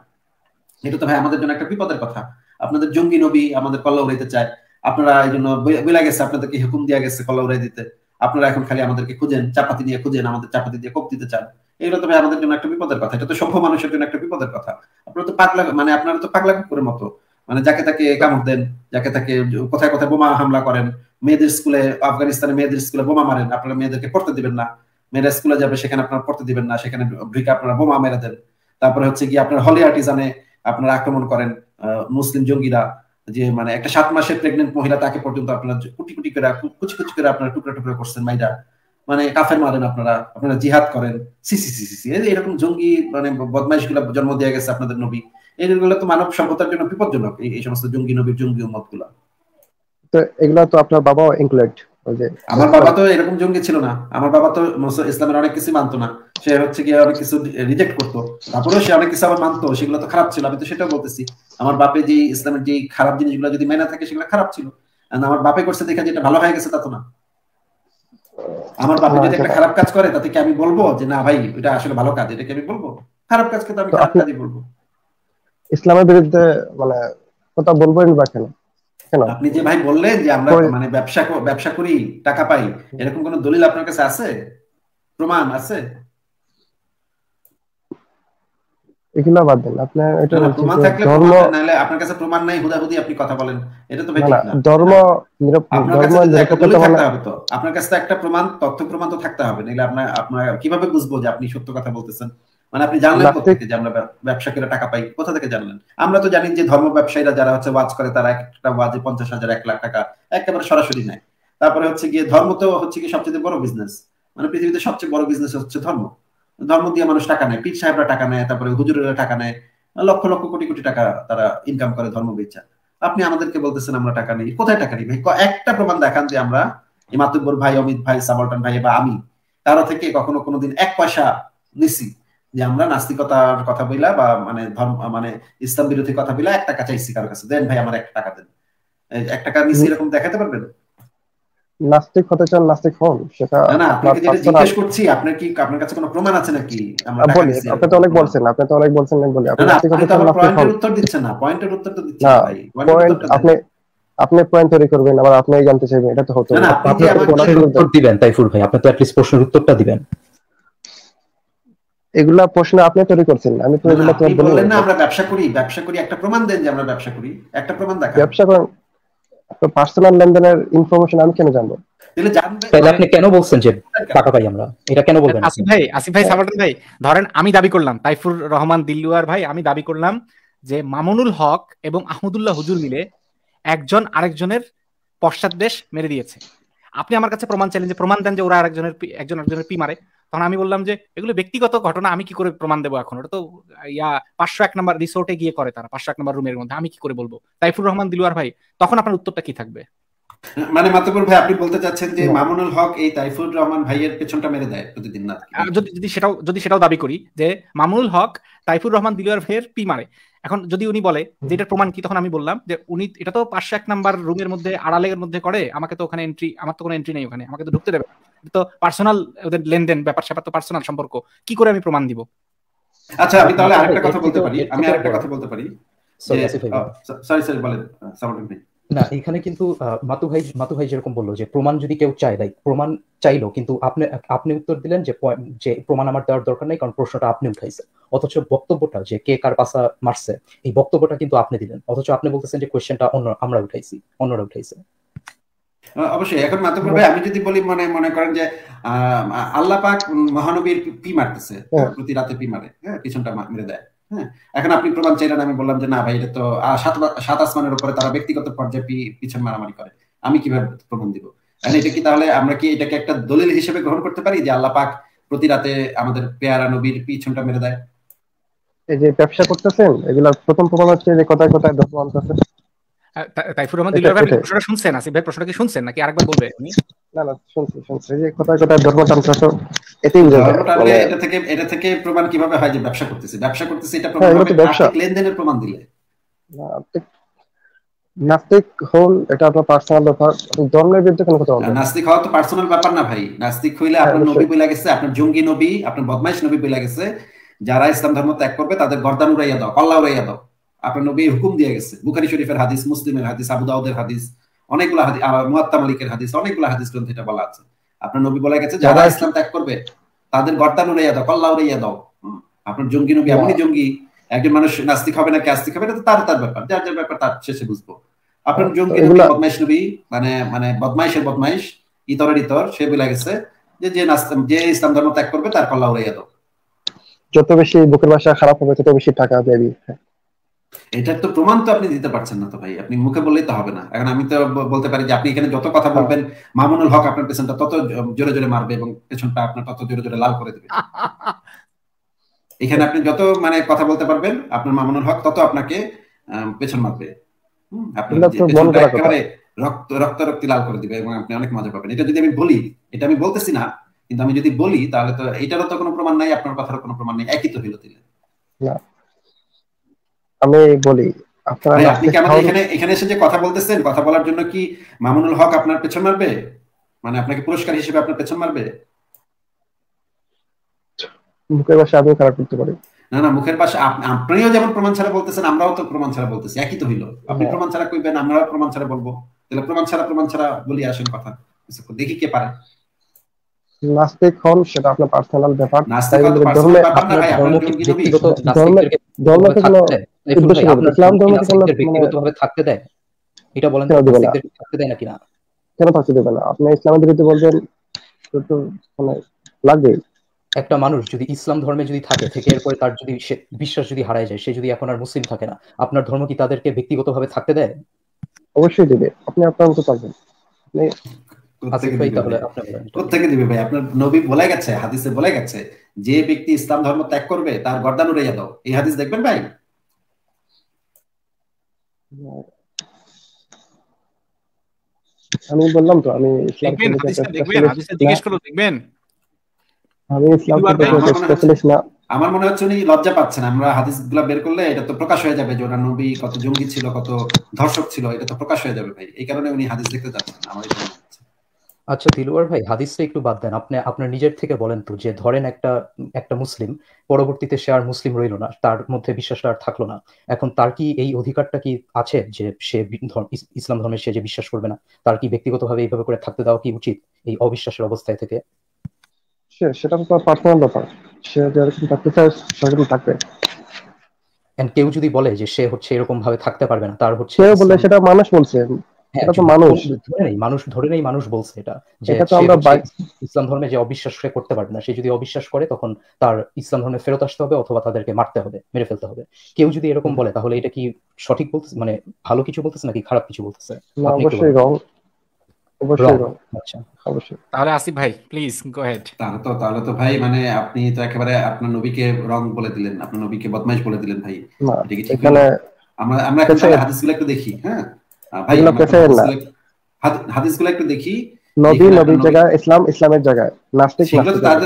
এটা তো ভাই আমাদের জন্য একটা বিপদের কথা আপনাদের জঙ্গি নবী আমাদের কল্লা উড়াইতে চায় আপনারা এই জন্য বেলা গেছে আপনাদেরকে হুকুম দেওয়া গেছে কল্লা উড়াই দিতে আপনারা এখন খালি আমাদেরকে খুঁজেন চাপাতি দিয়ে খুঁজেন আমাদের চাপাতি দিয়ে কোপ দিতে চান এগুলো তো ভাই আমাদের জন্য একটা বিপদের কথা এটা তো সভ্য মানুষের জন্য একটা বিপদের কথা আপনারা তো পাগলা মানে আপনারা তো পাগলা কুকুরের মতো মানে যাকে তাকে কামড় দেন যাকে তাকে কোথায় কোথায় বোমা হামলা করেন মেয়েদের স্কুলে আফগানিস্তানে মেয়েদের স্কুলে বোমা মারেন আপনারা মেয়েদেরকে পড়তে দিবেন না মেয়েরা স্কুলে যাবে সেখানে আপনারা পড়তে দিবেন না সেখানে ভিকে আপনারা বোমা মেরে দেন তারপরে হচ্ছে কি আপনার হলি আর্টিজানে আপনারা আক্রমণ করেন মুসলিম জঙ্গিরা যে মানে একটা সাত মাসের প্রেগনেন্ট মহিলা তাকে পর্যন্ত আপনারা কুটি কুটি করে কুচি কুচি করে আপনারা টুকরা টুকরা করছেন মাইরা মানে কাফের মারেন আপনারা আপনারা জিহাদ করেন সিসি সিসি সি এরকম জঙ্গি মানে বদমাইশ গুলা জন্ম দেওয়া গেছে আপনাদের নবী এই এইগুলো তো মানব সভ্যতার জন্য বিপজ্জনক এই সমস্ত জঙ্গি নবীর জঙ্গি মত গুলা তো এগুলা তো আপনার বাবাও ইনক্লুড আমার বাবা তো এরকম জঙ্গি ছিল না আমার বাবা তো ইসলামের অনেক কিছু মানতো না সে হচ্ছে কি অনেক কিছু রিজেক্ট করতো তারপরে সে অনেক কিছু আবার মানতো সেগুলো তো খারাপ ছিল আমি তো সেটাও বলতেছি আমার বাপে যে ইসলামের যে খারাপ জিনিসগুলো যদি মেনে থাকে সেগুলো খারাপ ছিল আমার বাপে করছে দেখা যেটা ভালো হয়ে গেছে তা তো না আমার বাপে যদি একটা খারাপ কাজ করে তাতে কি আমি বলবো যে না ভাই এটা আসলে ভালো কাজ এটা কি আমি বলবো খারাপ কাজকে তো আমি খারাপ কাজই বলবো ইসলামের বিরুদ্ধে মানে কথা বলবেন বা কেন আপনি যে ভাই বললেন যে আমরা মানে ব্যবসা ব্যবসা করি টাকা পাই এরকম কোন দলিল আপনার কাছে আছে প্রমাণ আছে এগুলা বাদ দেন আপনার এটা প্রমাণ ধর্ম নাহলে আপনার কাছে প্রমাণ নাই হুদা হুদি আপনি কথা বলেন এটা তো ভাই ঠিক না ধর্ম ধর্ম নিরপেক্ষ মানে- হবে তো আপনার কাছে একটা প্রমাণ তথ্য প্রমাণ তো থাকতে হবে নাহলে আপনার আপনার কিভাবে বুঝবো যে আপনি সত্য কথা বলতেছেন মানে আপনি জানলেন কোথা থেকে যে আমরা ব্যবসায়ীরা টাকা পাই কোথা থেকে জানলেন আমরা তো জানি যে ধর্ম ব্যবসায়ীরা যারা হচ্ছে ওয়াজ করে তারা একটা ওয়াজে পঞ্চাশ হাজার এক লাখ টাকা একেবারে সরাসরি নেয় তারপরে হচ্ছে গিয়ে ধর্ম তো হচ্ছে কি সবচেয়ে বড় বিজনেস মানে পৃথিবীতে সবচেয়ে বড় বিজনেস হচ্ছে ধর্ম ধর্ম দিয়ে মানুষ টাকা নেয় পীর সাহেবরা টাকা নেয় তারপরে হুজুরেরা টাকা নেয় লক্ষ লক্ষ কোটি কোটি টাকা তারা ইনকাম করে ধর্ম বেচা আপনি আমাদেরকে বলতেছেন আমরা টাকা নেই কোথায় টাকা নেই ভাই একটা প্রমাণ দেখান যে আমরা ইমাতুব্বর ভাই অমিত ভাই সাবলটন ভাই বা আমি তারা থেকে কখনো কোনোদিন এক পয়সা নিছি যে আমরা নাস্তিকতার কথা বইলা বা মানে ধর্ম মানে ইসলাম বিরোধী কথা বইলা এক টাকা চাইছি কারোর কাছে দেন ভাই আমার এক টাকা দেন এক টাকা নিচে এরকম দেখাতে পারবেন নাস্তিক হতে চান নাস্তিক হন সেটা আপনাকে যেটা জিজ্ঞেস করছি আপনার কি আপনার কাছে কোনো প্রমাণ আছে নাকি আমরা বলি আপনি তো অনেক বলছেন আপনি তো অনেক বলছেন বলে আপনি নাস্তিক হতে চান নাস্তিক হন উত্তর দিচ্ছেন না পয়েন্টের উত্তর তো দিচ্ছেন ভাই পয়েন্ট আপনি আপনি পয়েন্ট তৈরি করবেন আবার আপনি জানতে চাইবেন এটা তো হতো না আপনি আমাকে উত্তর দিবেন তাইফুর ভাই আপনি তো প্রশ্নের উত্তরটা দিবেন এগুলা প্রশ্ন আপনি তৈরি করছেন আমি তো এগুলা তো বলি না আমরা ব্যবসা করি ব্যবসা করি একটা প্রমাণ দেন যে আমরা ব্যবসা করি একটা প্রমাণ দেখান ব্যবসা করেন তো পার্সোনাল লেনদেনের ইনফরমেশন আমি কেন জানবো তাহলে আপনি কেন বলছেন যে আচ্ছা। টাকা পাই আমরা এটা কেন বলবেন আসিফ ভাই আসিফ ভাই সাবাটন ভাই ধরেন আমি দাবি করলাম তাইফুর রহমান দিল্লুয়ার ভাই আমি দাবি করলাম যে মামুনুল হক এবং আহমদুল্লাহ হুজুর মিলে একজন আরেকজনের পশ্চাৎ মেরে দিয়েছে আপনি আমার কাছে প্রমাণ চাইলেন যে প্রমাণ দেন যে ওরা আরেকজনের একজন আরেকজনের পি মারে তখন আমি বললাম যে এগুলো ব্যক্তিগত ঘটনা আমি কি করে প্রমাণ দেবো এখন ওটা তো ইয়া পাঁচশো এক নাম্বার রিসোর্টে গিয়ে করে তারা পাঁচশো এক নাম্বার রুমের মধ্যে আমি কি করে বলবো তাইফুর রহমান দিলুয়ার ভাই তখন আপনার উত্তরটা কি থাকবে মানে মাতুকুর ভাই আপনি বলতে চাচ্ছেন যে মামুনুল হক এই তাইফুর রহমান ভাইয়ের পেছনটা মেরে দেয় প্রতিদিন না যদি যদি সেটাও যদি সেটাও দাবি করি যে মামুনুল হক তাইফুর রহমান দিলুয়ার ভাইয়ের পি মারে এখন যদি উনি বলে যে এটার প্রমাণ কি তখন আমি বললাম যে উনি এটা তো পাঁচশো এক নাম্বার রুমের মধ্যে আড়ালের মধ্যে করে আমাকে তো ওখানে এন্ট্রি আমার তো কোনো এন্ট্রি নেই ওখানে আমাকে তো ঢুকতে দেবে তো পার্সোনাল ওদের লেনদেন ব্যাপার স্যাপার তো পার্সোনাল সম্পর্ক কি করে আমি প্রমাণ দিব আচ্ছা আমি তাহলে আরেকটা কথা বলতে পারি আমি আরেকটা কথা বলতে পারি সরি সরি বলেন সামরিক না এখানে কিন্তু মাতু ভাই মাতু ভাই যেরকম বললো যে প্রমাণ যদি কেউ চায় দেয় প্রমাণ চাইলো কিন্তু আপনি আপনি উত্তর দিলেন যে যে প্রমাণ আমার দেওয়ার দরকার নাই কারণ প্রশ্নটা আপনি উঠাইছেন অথচ বক্তব্যটা যে কে কার পাশা মারছে এই বক্তব্যটা কিন্তু আপনি দিলেন অথচ আপনি বলতেছেন যে কোয়েশ্চেনটা অন্য আমরা উঠাইছি অন্যরা উঠাইছে অবশ্যই এখন মাতব ভাই আমি যদি বলি মনে মনে করেন যে আল্লাহ পাক মহানবীর পি মারতেছে হ্যাঁ। প্রতি রাতে পি মারে হ্যাঁ পিছনটা মেরে দেয় হ্যাঁ এখন আপনি প্রমাণ চাইলেন আমি বললাম যে না ভাই এটা তো সাত আসমানের উপরে তারা ব্যক্তিগত পর্যায়ে পিছন মারামারি করে আমি কিভাবে প্রমাণ দিব এখন এটা কি তাহলে আমরা কি এটাকে একটা দলিল হিসেবে গ্রহণ করতে পারি যে আল্লাহ পাক প্রতি রাতে আমাদের পেয়ারা নবীর পিছনটা মেরে দেয় এই যে ব্যবসা করতেছেন এগুলা প্রথম প্রমাণ হচ্ছে যে কথায় কথায় ধর্ম আনতেছেন তাইফুর রহমান ভাই প্রশ্নটা শুনছেন আসিফ ভাই প্রশ্নটা কি শুনছেন নাকি আরেকবার বলবে না না শুনছি শুনছি যে কথা কথা মানে- এটা থেকে এটা থেকে প্রমাণ কিভাবে হয় যে ব্যবসা করতেছে ব্যবসা করতেছে এটা হ্যাঁ, প্রমাণ হবে লেনদেনের প্রমাণ দিলে নাস্তিক হল এটা আপনার পার্সোনাল ব্যাপার ধর্মের বিরুদ্ধে কোনো কথা নাস্তিক হওয়া তো পার্সোনাল ব্যাপার না ভাই নাস্তিক হইলে হ্যাঁ, আপনার নবী বইলা গেছে আপনার জঙ্গি নবী আপনার বদমাইশ নবী বইলা গেছে যারা ইসলাম ধর্ম ত্যাগ করবে তাদের গর্দান উড়াইয়া দাও পাল্লা উড়াইয়া দাও আপনার নবী হুকুম দিয়ে গেছে বুখারি শরীফের হাদিস মুসলিমের হাদিস আবু দাউদের হাদিস অনেকগুলো হাদিস আর মুয়াত্তা মালিকের হাদিস অনেকগুলো হাদিস গ্রন্থে এটা বলা আছে আপনার নবী বলা গেছে যারা ইসলাম ত্যাগ করবে তাদের গর্তান উড়াইয়া দাও কল্লা উড়াইয়া দাও আপনার জঙ্গি নবী এমনই জঙ্গি একজন মানুষ নাস্তিক হবে না ক্যাস্তিক হবে এটা তার তার ব্যাপার যার যার ব্যাপার তার শেষে বুঝবো আপনার জঙ্গি বদমাইশ নবী মানে মানে বদমাইশের বদমাইশ ইতরের ইতর সে বলে গেছে যে যে নাস্তাম যে ইসলাম ধর্ম ত্যাগ করবে তার কল্লা উড়াইয়া দাও যত বেশি বুকের ভাষা খারাপ হবে তত বেশি টাকা দেবে হ্যাঁ এটার তো প্রমাণ তো আপনি দিতে পারছেন না তো ভাই আপনি মুখে বললেই তো হবে না এখন আমি তো বলতে পারি যে আপনি এখানে যত কথা বলবেন মামুনুল হক আপনার পেছনটা তত জোরে জোরে মারবে এবং পেছনটা আপনার তত জোরে জোরে লাল করে দেবে এখানে আপনি যত মানে কথা বলতে পারবেন আপনার মামুনুল হক তত আপনাকে পেছন মারবে একেবারে রক্ত রক্ত রক্তি লাল করে দিবে এবং আপনি অনেক মজা পাবেন এটা যদি আমি বলি এটা আমি বলতেছি না কিন্তু আমি যদি বলি তাহলে তো এটারও তো কোনো প্রমাণ নাই আপনার কথারও কোনো প্রমাণ নাই একই তো হইলো দিলে আমি বলি আপনি কি আমাদের এখানে এখানে এসে যে কথা বলতেছেন কথা বলার জন্য কি মামুনুল হক আপনার পেছন মারবে মানে আপনাকে পুরস্কার হিসেবে আপনার পেছন মারবে মুখের ভাষা খারাপ করতে না না মুখের ভাষা আপনিও যেমন প্রমাণ ছাড়া বলতেছেন আমরাও তো প্রমাণ ছাড়া বলতেছি একই তো হইলো আপনি হ্যাঁ। প্রমাণ ছাড়া কইবেন আমরাও প্রমাণ ছাড়া বলবো তাহলে প্রমাণ ছাড়া প্রমাণ ছাড়া বলি আসেন কথা দেখি কে পারে নাস্তিক হন সেটা আপনার পার্সোনাল ব্যাপার ধর্মে আপনার ধর্ম ব্যক্তিগত ধর্মে কোনো কোনো থাকতে দেয় এটা বলেন থাকতে দেয় নাকি না কেন থাকতে দেবে না আপনি ইসলামের বিরুদ্ধে বলবেন তো মানে লাগবে একটা মানুষ যদি ইসলাম ধর্মে যদি থাকে থেকে এরপরে তার যদি বিশ্বাস যদি হারায় যায় সে যদি এখন আর মুসলিম থাকে না আপনার ধর্ম কি তাদেরকে ব্যক্তিগতভাবে থাকতে দেয় অবশ্যই দেবে আপনি আপনার মতো থাকবেন প্রত্যেকে আচ্ছা, দিবে ভাই আপনার নবী বলে গেছে হাদিসে বলে গেছে যে ব্যক্তি ইসলাম ধর্ম ত্যাগ করবে তার গর্দান উড়ে যাবে এই হাদিস দেখবেন ভাই আমি বললাম তো আমি আমি ইসলাম না আমার মনে হচ্ছে উনি লজ্জা পাচ্ছেন আমরা হাদিস গুলা বের করলে এটা তো প্রকাশ হয়ে যাবে যে ওরা নবী কত জঙ্গি ছিল কত ধর্ষক ছিল এটা তো প্রকাশ হয়ে যাবে ভাই এই কারণে উনি হাদিস দেখতে যাচ্ছেন আমার আচ্ছা দিলওয়ার ভাই হাদিসটা একটু বাদ দেন আপনি আপনার নিজের থেকে বলেন তো যে ধরেন একটা একটা মুসলিম পরবর্তীতে সে আর মুসলিম রইল না তার মধ্যে বিশ্বাসটা আর থাকলো না এখন তার কি এই অধিকারটা কি আছে যে সে ইসলাম ধর্মে সে যে বিশ্বাস করবে না তার কি ব্যক্তিগতভাবে এইভাবে করে থাকতে দেওয়া কি উচিত এই অবিশ্বাসের অবস্থায় থেকে সেটা তো পার্সোনাল ব্যাপার সে যেরকম থাকতে চায় সেরকম থাকবে কেউ যদি বলে যে সে হচ্ছে এরকম ভাবে থাকতে পারবে না তার হচ্ছে বলে সেটা মানুষ বলছে হ্যাঁ, এটা তো মানুষ ধরে নেই মানুষ ধরে নেই মানুষ বলছে এটা যে এটা তো আমরা ইসলাম ধর্মে যে অবিশ্বাস করে করতে পারবে না সে যদি অবিশ্বাস করে তখন তার ইসলাম ধর্মে ফেরত আসতে হবে অথবা তাদেরকে মারতে হবে মেরে ফেলতে হবে কেউ যদি এরকম বলে তাহলে এটা কি সঠিক বলতেছে মানে ভালো কিছু বলতেছে নাকি খারাপ কিছু বলতেছে অবশ্যই রং আচ্ছা। তাহলে আসিফ ভাই প্লিজ গো হেড তাহলে তো তাহলে তো ভাই মানে আপনি তো একেবারে আপনার নবীকে রং বলে দিলেন আপনার নবীকে বদমাইশ বলে দিলেন ভাই এটা কি ঠিক আমরা আমরা হাদিসগুলো একটু দেখি হ্যাঁ এগুলো মানে না হাদিসগুলো একটু দেখি নবী নবীর ইসলাম ইসলামের জায়গায় নাস্তিক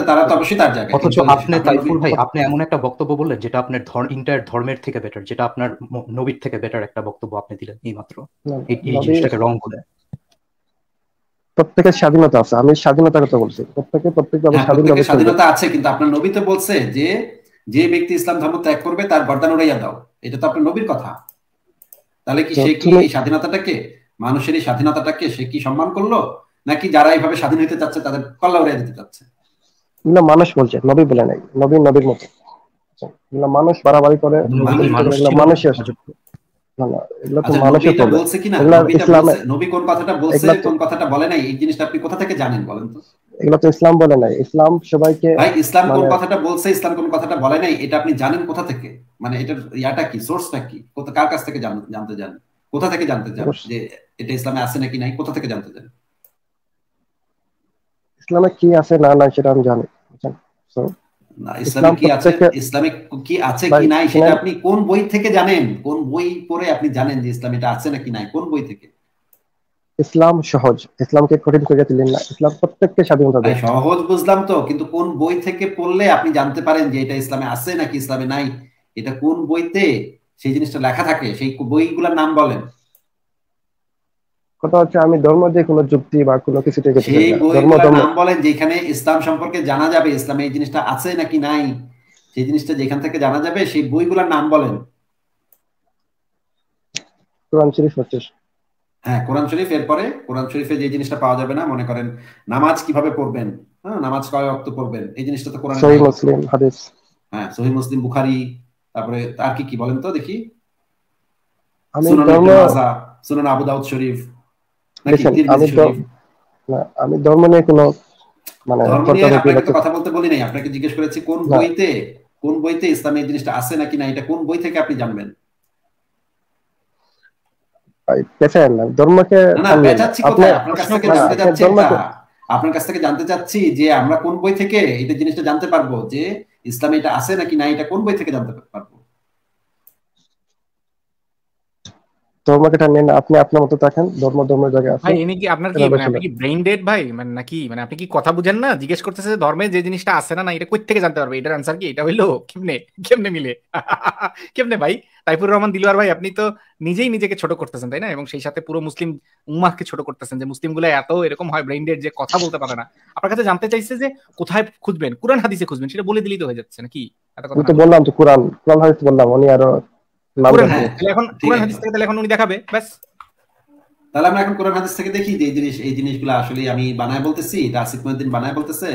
তারা তো অবশ্যই তার জায়গায় অথচ আপনি ভাই আপনি এমন একটা বক্তব্য বললেন যেটা আপনার ধর্ম ধর্মের থেকে বেটার যেটা আপনার নবীর থেকে বেটার একটা বক্তব্য আপনি দিলেন এই মাত্র এই জিনিসটাকে রং করে প্রত্যেকের স্বাধীনতা আছে আমি স্বাধীনতার কথা বলছি প্রত্যেকে প্রত্যেক হ্যাঁ, স্বাধীনতা আছে কিন্তু আপনার নবী তো বলছে যে যে ব্যক্তি ইসলাম ধর্ম ত্যাগ করবে তার গর্দান উড়াইয়া দাও এটা তো আপনার নবীর কথা তাহলে কি সে কি এই স্বাধীনতাটাকে মানুষের এই স্বাধীনতাটাকে সে কি সম্মান করলো নাকি যারা এইভাবে স্বাধীন হতে চাচ্ছে তাদের কল্লা উড়িয়ে দিতে চাচ্ছে এগুলো মানুষ বলছে নবী বলে নাই নবী নবীর মতো আচ্ছা, মানুষ বাড়াবাড়ি করে মানুষ এগুলো আচ্ছা, তো ইসলাম বলে নাই ইসলাম সবাইকে ভাই ইসলাম কোন মানে- কথাটা বলছে ইসলাম কোন কথাটা বলে নাই এটা আপনি জানেন কোথা থেকে মানে এটার ইয়াটা কি সোর্সটা কি কার কাছ থেকে জানতে চান কোথা থেকে জানতে চান যে এটা ইসলামে আছে নাকি নাই কোথা থেকে জানতে চান ইসলামে কি আছে না নাই সেটা আমি জানি ইসলাম ইসলাম সহজ ইসলামকে কঠিন করে তুলেন না ইসলাম প্রত্যেককে স্বাধীনতা দেয় সহজ বুঝলাম তো কিন্তু কোন বই থেকে পড়লে আপনি জানতে পারেন যে এটা ইসলামে আছে নাকি ইসলামে নাই এটা কোন বইতে সেই জিনিসটা লেখা থাকে সেই বইগুলোর নাম বলেন কথা হচ্ছে আমি ধর্ম দিয়ে কোনো যুক্তি বা কোনো কিছু থেকে ধর্ম ধর্ম বলেন যেখানে ইসলাম সম্পর্কে জানা যাবে ইসলামে এই জিনিসটা আছে নাকি নাই সেই জিনিসটা যেখান থেকে জানা যাবে সেই বইগুলোর নাম বলেন কোরআন শরীফ হচ্ছে হ্যাঁ কোরআন শরীফ এরপরে কোরআন শরীফে যে জিনিসটা পাওয়া যাবে না মনে করেন নামাজ কিভাবে পড়বেন হ্যাঁ নামাজ কয় পড়বেন এই জিনিসটা তো কোরআন মুসলিম হাদিস হ্যাঁ মুসলিম তারপরে আর কি কি বলেন তো দেখি আমি সুনান আবু দাউদ শরীফ আমি ধর্ম নিয়ে মানে কথা বলতে বলি নাই আপনাকে জিজ্ঞেস করেছি কোন বইতে কোন বইতে জিনিসটা আছে নাকি না এটা কোন বই থেকে আপনি জানবেন আপনার কাছ থেকে জানতে চাচ্ছি যে আমরা কোন বই থেকে এটা জিনিসটা জানতে পারবো যে ইসলাম এটা আছে নাকি না এটা কোন বই থেকে জানতে পারবো নেন আপনি আপনার মতো থাকেন ধর্ম ধর্মের জায়গায় আছে ভাই কি আপনার কি মানে আপনি কি ডেড ভাই মানে নাকি মানে আপনি কি কথা বুঝেন না জিজ্ঞেস করতেছে ধর্মে যে জিনিসটা আছে না না এটা কই থেকে জানতে পারবে এটার কি এটা হইলো কেমনে কেমনে মিলে কেমনে ভাই তাইফুর রহমান দিলওয়ার ভাই আপনি তো নিজেই নিজেকে ছোট করতেছেন তাই না এবং সেই সাথে পুরো মুসলিম উম্মাহকে ছোট করতেছেন যে মুসলিমগুলো এত এরকম হয় ব্রেইন ডেড যে কথা বলতে পারে না আপনার কাছে জানতে চাইছে যে কোথায় খুঁজবেন কোরআন হাদিসে খুঁজবেন সেটা বলে দিলেই তো হয়ে যাচ্ছে নাকি আমি তো বললাম তো কোরআন কোরআন হাদিস বললাম উনি আরো তাহলে আমরা এখন কোরআন হাদিস থেকে দেখি যে এই জিনিস এই জিনিসগুলো আসলে আমি বানায় বলতেছি এটা আসিফ বানায় বলতেছে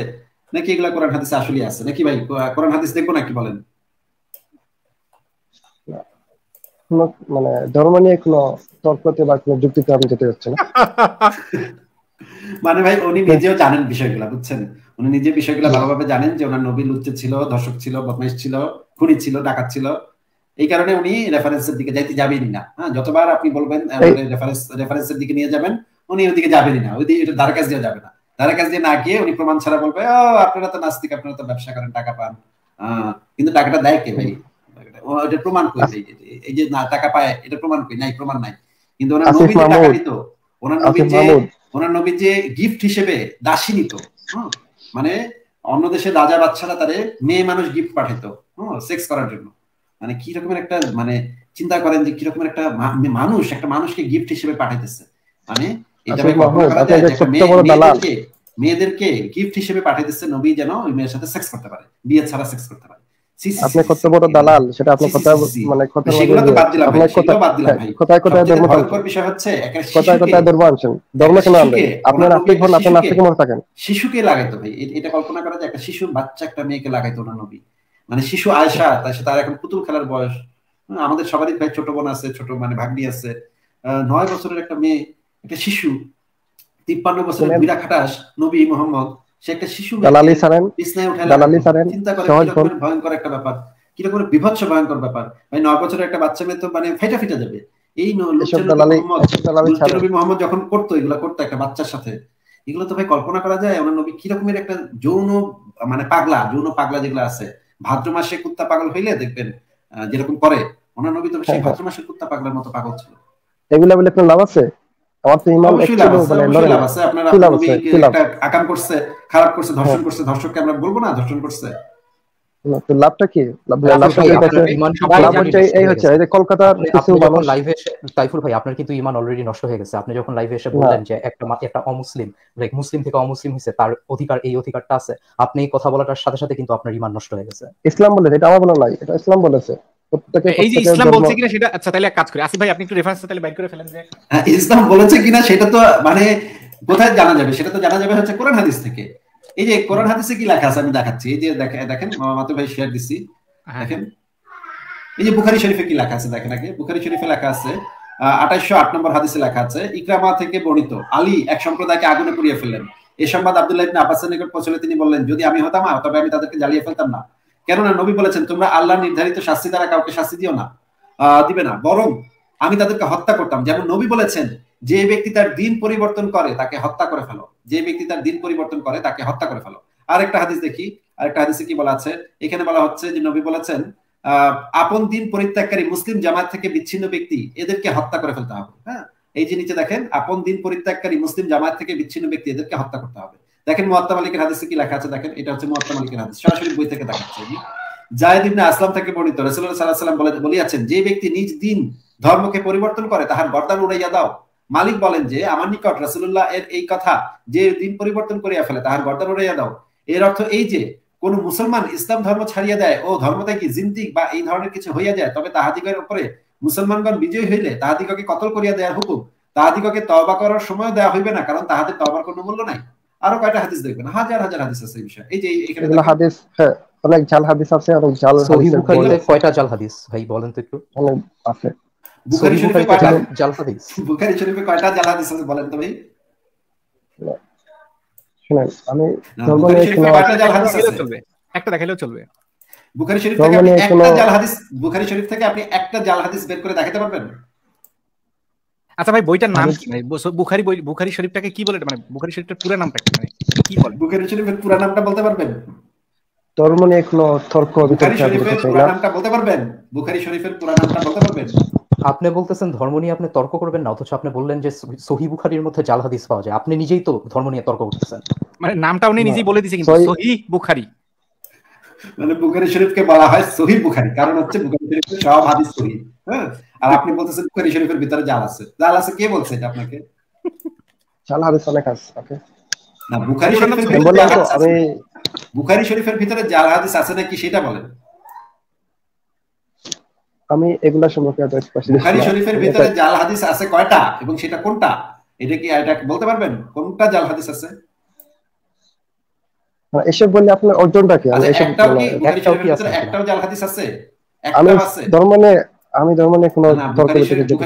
নাকি কোরআন হাদিস আসলে আছে নাকি ভাই কোরআন হাদিস দেখবো নাকি বলেন মানে ধর্ম নিয়ে কোনো তর্কতে বা কোনো যুক্তিতে আমি যেতে হচ্ছে না মানে ভাই উনি নিজেও জানেন বিষয়গুলো বুঝছেন উনি নিজে বিষয়গুলো ভালোভাবে জানেন যে ওনার নবী উচ্চ ছিল ধর্ষক ছিল বদমাইশ ছিল খুনি ছিল ডাকাত ছিল এই কারণে উনি রেফারেন্সের দিকে যাইতে যাবেনই না হ্যাঁ যতবার আপনি বলবেন রেফারেন্সের দিকে নিয়ে যাবেন উনি ওদিকে যাবেনই না ওই দিকে ধারে কাছ দিয়ে যাবে না ধারে কাছ দিয়ে না গিয়ে উনি প্রমাণ ছাড়া বলবে ও আপনারা তো নাস্তিক আপনারা তো ব্যবসা করেন টাকা পান কিন্তু টাকাটা দেয় কে ভাই এটা প্রমাণ করে এই যে না টাকা পায় এটা প্রমাণ করি নাই প্রমাণ নাই কিন্তু ওনার নবী যে টাকা দিত ওনার নবী যে ওনার নবী যে গিফট হিসেবে দাসী নিত মানে অন্য দেশে রাজা বাচ্চারা তারে মেয়ে মানুষ গিফট পাঠাইতো সেক্স করার জন্য মানে কি রকমের একটা মানে চিন্তা করেন যে কি রকমের একটা মানে মানুষ একটা মানুষকে গিফট হিসেবে পাঠাইতেছে মানে আচ্ছা, আচ্ছা, মেয়েদেরকে গিফট হিসেবে পাঠাইতেছে নবী যেন ওই মেয়ের সাথে সেক্স করতে পারে বিয়ে ছাড়া সেক্স করতে পারে আপনি কত বড় দালাল সেটা আপনি কথা মানে কথা আপনি কথা বাদ দিলাম ভাই ধর্ম বিষয় হচ্ছে ধর্ম ধর্ম কেন আপনার আপনি ঘর আপনার নাস্তিক থাকেন শিশুকে লাগাইতো ভাই এটা কল্পনা করা যায় একটা শিশু বাচ্চা একটা মেয়েকে লাগাইতো না নবী মানে শিশু আয়সা তাই সে তার এখন পুতুল খেলার বয়স আমাদের সবারই ভাই ছোট বোন আছে ছোট মানে ভাগ্নি আছে নয় বছরের একটা মেয়ে একটা শিশু তিপ্পান্ন বছরের মীরা খাটাস নবী মোহাম্মদ সে একটা শিশু চিন্তা করে ভয়ঙ্কর একটা ব্যাপার কিরকম বিভৎস ভয়ঙ্কর ব্যাপার মানে নয় বছরের একটা বাচ্চা মেয়ে তো মানে ফেটা ফেটা যাবে এই নবী মোহাম্মদ যখন করতো এগুলো করতো একটা বাচ্চার সাথে এগুলো তো ভাই কল্পনা করা যায় ওনার নবী কিরকমের একটা যৌন মানে পাগলা যৌন পাগলা যেগুলো আছে ভাদ্র মাসে কুত্তা পাগল হইলে দেখবেন যেরকম করে ওনার নবী তো সেই হ্যাঁ, হ্যাঁ। ভাদ্র মাসে কুত্তা পাগলের মতো পাগল ছিল এগুলা বলে আপনার লাভ আছে আমার তো ইমাম লাভ আছে মানে আপনারা আকাম করছে খারাপ করছে ধর্ষণ হ্যাঁ। করছে ধর্ষককে আমরা বলবো না ধর্ষণ করছে এই অধিকারটা আছে আপনি কথা সাথে সাথে কিন্তু আপনার ইমান নষ্ট হয়ে গেছে ইসলাম এটা বলা এটা ইসলাম বলেছে এই যে ইসলাম সেটা আচ্ছা তাহলে কাজ আসিফ ভাই আপনি তাহলে করে ফেলেন যে হ্যাঁ, ইসলাম বলেছে কিনা সেটা তো মানে কোথায় জানা যাবে সেটা তো জানা যাবে হচ্ছে কোরআন হাদিস থেকে এই যে কোরআন হাদিসে কি লেখা আছে আমি দেখাচ্ছি এই যে দেখেন মামাতো ভাই শেয়ার দিছি হ্যাঁ। দেখেন এই যে বুখারী শরীফে কি লেখা আছে দেখেন আগে বুখারী শরীফে লেখা আছে আট নম্বর হাদিসে লেখা আছে ইকরামা থেকে বর্ণিত আলী এক সম্প্রদায়কে আগুনে পুড়িয়ে ফেললেন এ সংবাদ আবদুল্লাহ ইবনে আব্বাসের নিকট পৌঁছলে তিনি বললেন যদি আমি হতাম তবে আমি তাদেরকে জ্বালিয়ে ফেলতাম না কেননা নবী বলেছেন তোমরা আল্লাহ নির্ধারিত শাস্তি দ্বারা কাউকে শাস্তি দিও না দিবে না বরং আমি তাদেরকে হত্যা করতাম যেমন নবী বলেছেন যে ব্যক্তি তার দিন পরিবর্তন করে তাকে হত্যা করে ফেলো যে ব্যক্তি তার দিন পরিবর্তন করে তাকে হত্যা করে ফেলো আরেকটা হাদিস দেখি আরেকটা হাদিসে কি বলা আছে এখানে বলা হচ্ছে যে নবী বলেছেন আপন দিন পরিত্যাগকারী মুসলিম জামাত থেকে বিচ্ছিন্ন ব্যক্তি এদেরকে হত্যা করে ফেলতে হবে হ্যাঁ এই যে নিচে দেখেন আপন দিন পরিত্যাগকারী মুসলিম জামাত থেকে বিচ্ছিন্ন ব্যক্তি এদেরকে হত্যা করতে হবে দেখেন মহাত্মা মালিকের হাদিসে কি লেখা আছে দেখেন এটা হচ্ছে মহাত্মা মালিকের হাদিস সরাসরি বই থেকে দেখাচ্ছে জায়দ ইবনে আসলাম থেকে বর্ণিত রাসূলুল্লাহ সাল্লাল্লাহু আলাইহি ওয়াসাল্লাম বলিয়াছেন যে ব্যক্তি নিজ দিন ধর্মকে পরিবর্তন করে তাহার গর্দান উড়াইয়া দাও মালিক বলেন যে আমার নিকট রাসুল্লাহ এর এই কথা যে দিন পরিবর্তন করিয়া ফেলে তাহার গর্দান উড়াইয়া দাও এর অর্থ এই যে কোন মুসলমান ইসলাম ধর্ম ছাড়িয়া দেয় ও ধর্ম থেকে জিন্দিক বা এই ধরনের কিছু হইয়া যায় তবে তাহাদিগের উপরে মুসলমানগণ বিজয়ী হইলে তাহাদিগকে কতল করিয়া দেওয়ার হুকুম তাহাদিগকে তবা করার সময় দেওয়া হইবে না কারণ তাহাদের তবার কোনো মূল্য নাই আরো কয়টা হাদিস দেখবেন হাজার হাজার হাদিস আছে এই বিষয়ে এই যে এখানে হাদিস হ্যাঁ অনেক জাল হাদিস আছে অনেক জাল হাদিস কয়টা জাল হাদিস ভাই বলেন তো একটু অনেক আছে শরীফে কয়টা শরীফে কয়টা বলেন তো ভাই শুনেন আমি একটা দেখাইলেও চলবে বুখারি শরীফ থেকে আপনি একটা জাল হাদিস বুখারি শরীফ থেকে আপনি একটা জাল হাদিস বের করে দেখাতে পারবেন আচ্ছা ভাই বইটার নাম কি বুখারি বই বুখারি শরীফটাকে কি বলে মানে বুখারি শরীফের পুরো নামটা কি মানে কি বলে বুখারি শরীফের পুরো নামটা বলতে পারবেন নিয়ে কোনো তর্ক বিতর্ক করতে চাই না নামটা বলতে পারবেন বুখারি শরীফের পুরো নামটা বলতে পারবেন আপনি বলতেছেন ধর্ম নিয়ে আপনি তর্ক করবেন না অথচ আপনি বললেন যে সহি বুখারির মধ্যে জাল হাদিস পাওয়া যায় আপনি নিজেই তো ধর্ম নিয়ে তর্ক করতেছেন মানে নামটা উনি নিজেই বলে দিয়েছে কিন্তু সহি বুখারি মানে বুখারি শরীফকে বলা হয় সহি বুখারি কারণ হচ্ছে বুখারি শরীফের সব হাদিস সহি হ্যাঁ আর আপনি বলতেছেন বুখারি শরীফের ভিতরে জাল আছে জাল আছে কে বলছে এটা আপনাকে জাল হাদিস অনেক আছে ওকে না বুখারি শরীফের ভিতরে জাল হাদিস আছে নাকি সেটা বলেন আমি এগুলা সম্পর্কে এত এক্সপার্ট বুখারী শরীফের ভিতরে জাল হাদিস আছে কয়টা এবং সেটা কোনটা এটা কি এটা বলতে পারবেন কোনটা জাল হাদিস আছে এসব বললে আপনার অর্জনটা কি আচ্ছা, আমি এসব একটাও কি আছে একটাও জাল হাদিস আছে একটাও আছে ধর্ম মানে আমি ধর্ম মানে কোন তর্ক করতে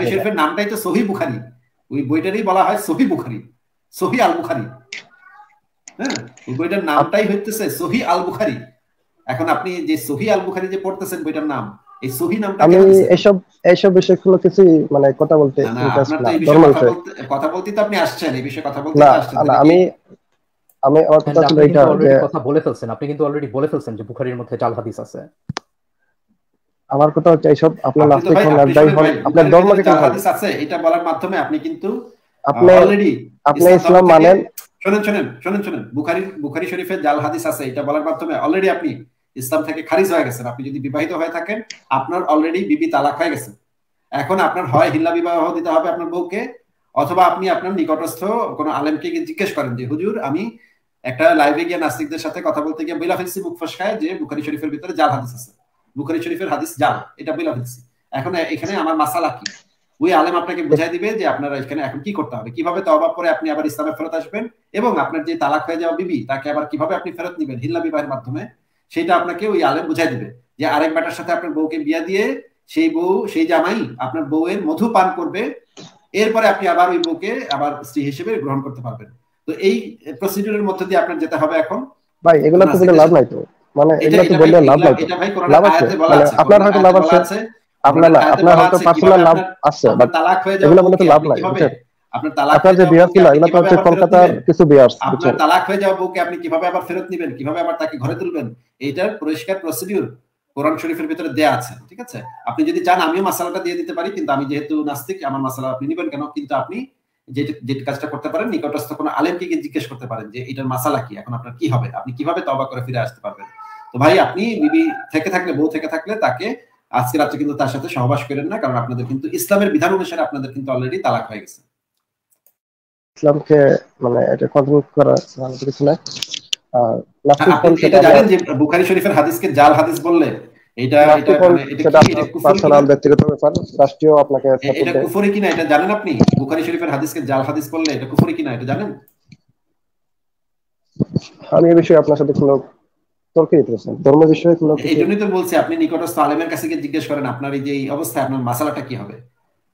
শরীফের নামটাই তো সহি বুখারী ওই বইটারই বলা হয় সহি বুখারী সহি আল বুখারী হ্যাঁ ওই বইটার নামটাই হইতেছে সহি আল বুখারি এখন আপনি যে সহি আল বুখারি যে পড়তেছেন বইটার নাম মানে আপনি আমার কথা কিন্তু অলরেডি বলে ফেলছেন যে বুখারীর মধ্যে জাল হাদিস আছে আমার কথা হচ্ছে এইসব আপনার নাস্তিক হন আপনার ধর্মকে কেন আছে এটা বলার মাধ্যমে আপনি কিন্তু আপনি অলরেডি আপনি ইসলাম মানেন শুনেন শুনেন শুনেন শুনেন বুখারী বুখারী শরীফে জাল হাদিস আছে এটা বলার মাধ্যমে অলরেডি আপনি ইসলাম থেকে খারিজ হয়ে গেছেন আপনি যদি বিবাহিত হয়ে থাকেন আপনার অলরেডি বিবি তালাক হয়ে গেছে এখন আপনার হয় হিল্লা বিবাহ দিতে হবে আপনার বউকে অথবা আপনি আপনার নিকটস্থ কোনো আলেমকে গিয়ে জিজ্ঞেস করেন যে হুজুর আমি একটা লাইভে গিয়ে নাস্তিকদের সাথে কথা বলতে গিয়ে বইলা ফেলছি মুখ ফসকায় যে বুখারি শরীফের ভিতরে জাল হাদিস আছে বুখারি শরীফের হাদিস জাল এটা বইলা ফেলছি এখন এখানে আমার মাসালা কি ওই আলেম আপনাকে বুঝাই দিবে যে আপনারা এখানে এখন কি করতে হবে কিভাবে তবা পরে আপনি আবার ইসলামে ফেরত আসবেন এবং আপনার যে তালাক হয়ে যাওয়া বিবি তাকে আবার কিভাবে আপনি ফেরত নিবেন হিল্লা বিবাহের মাধ্যমে সেটা আপনাকে ওই আলেম বুঝাই দিবে যে আরেক বেটার সাথে আপনার বউকে বিয়া দিয়ে সেই বউ সেই জামাই আপনার বউয়ের মধু পান করবে এরপরে আপনি আবার ওই বউকে আবার স্ত্রী হিসেবে গ্রহণ করতে পারবেন তো এই প্রসিডিউরের মধ্যে দিয়ে আপনার যেতে হবে এখন ভাই এগুলো তো কোনো লাভ নাই তো মানে এগুলো তো বললে লাভ নাই এটা ভাই কোরআন আয়াতে বলা মানে আছে আপনার হয়তো লাভ আছে আপনার না আপনার হয়তো পার্সোনাল লাভ আছে বাট তালাক হয়ে যাবে এগুলো তো লাভ নাই আপনার তালাক আপনার যে বিয়ার ছিল এগুলো তো হচ্ছে কলকাতার কিছু বিয়ার আপনার তালাক হয়ে যাওয়া বউকে আপনি কিভাবে আবার ফেরত নেবেন কিভাবে আবার তাকে ঘরে তুলবেন এইটার পরিষ্কার প্রসিডিউর কোরআন শরীফের ভিতরে দেয়া আছে ঠিক আছে আপনি যদি চান আমিও মাসালাটা দিয়ে দিতে পারি কিন্তু আমি যেহেতু নাস্তিক আমার মাসালা আপনি নিবেন কেন কিন্তু আপনি যে কাজটা করতে পারেন নিকটস্থ কোনো আলেমকে জিজ্ঞেস করতে পারেন যে এটার কি এখন আপনার কি হবে আপনি কিভাবে তবা করে ফিরে আসতে পারবেন তো ভাই আপনি বিবি থেকে থাকলে বউ থেকে থাকলে তাকে আজকে রাত্রে কিন্তু তার সাথে সহবাস করেন না কারণ আপনাদের কিন্তু ইসলামের বিধান অনুসারে আপনাদের কিন্তু অলরেডি তালাক হয়ে গেছে ইসলামকে মানে এটা করা কিছু না আচ্ছা, আপনি মানে আমি এই বিষয়ে আপনার সাথে তর্কে ইন্টারেস্ট ধর্ম বিষয়ে এই জন্যই তো বলছি আপনি নিকটস্থ আলেমের কাছে গিয়ে জিজ্ঞেস করেন আপনার এই যে অবস্থায় আপনার মাসালাটা কি হবে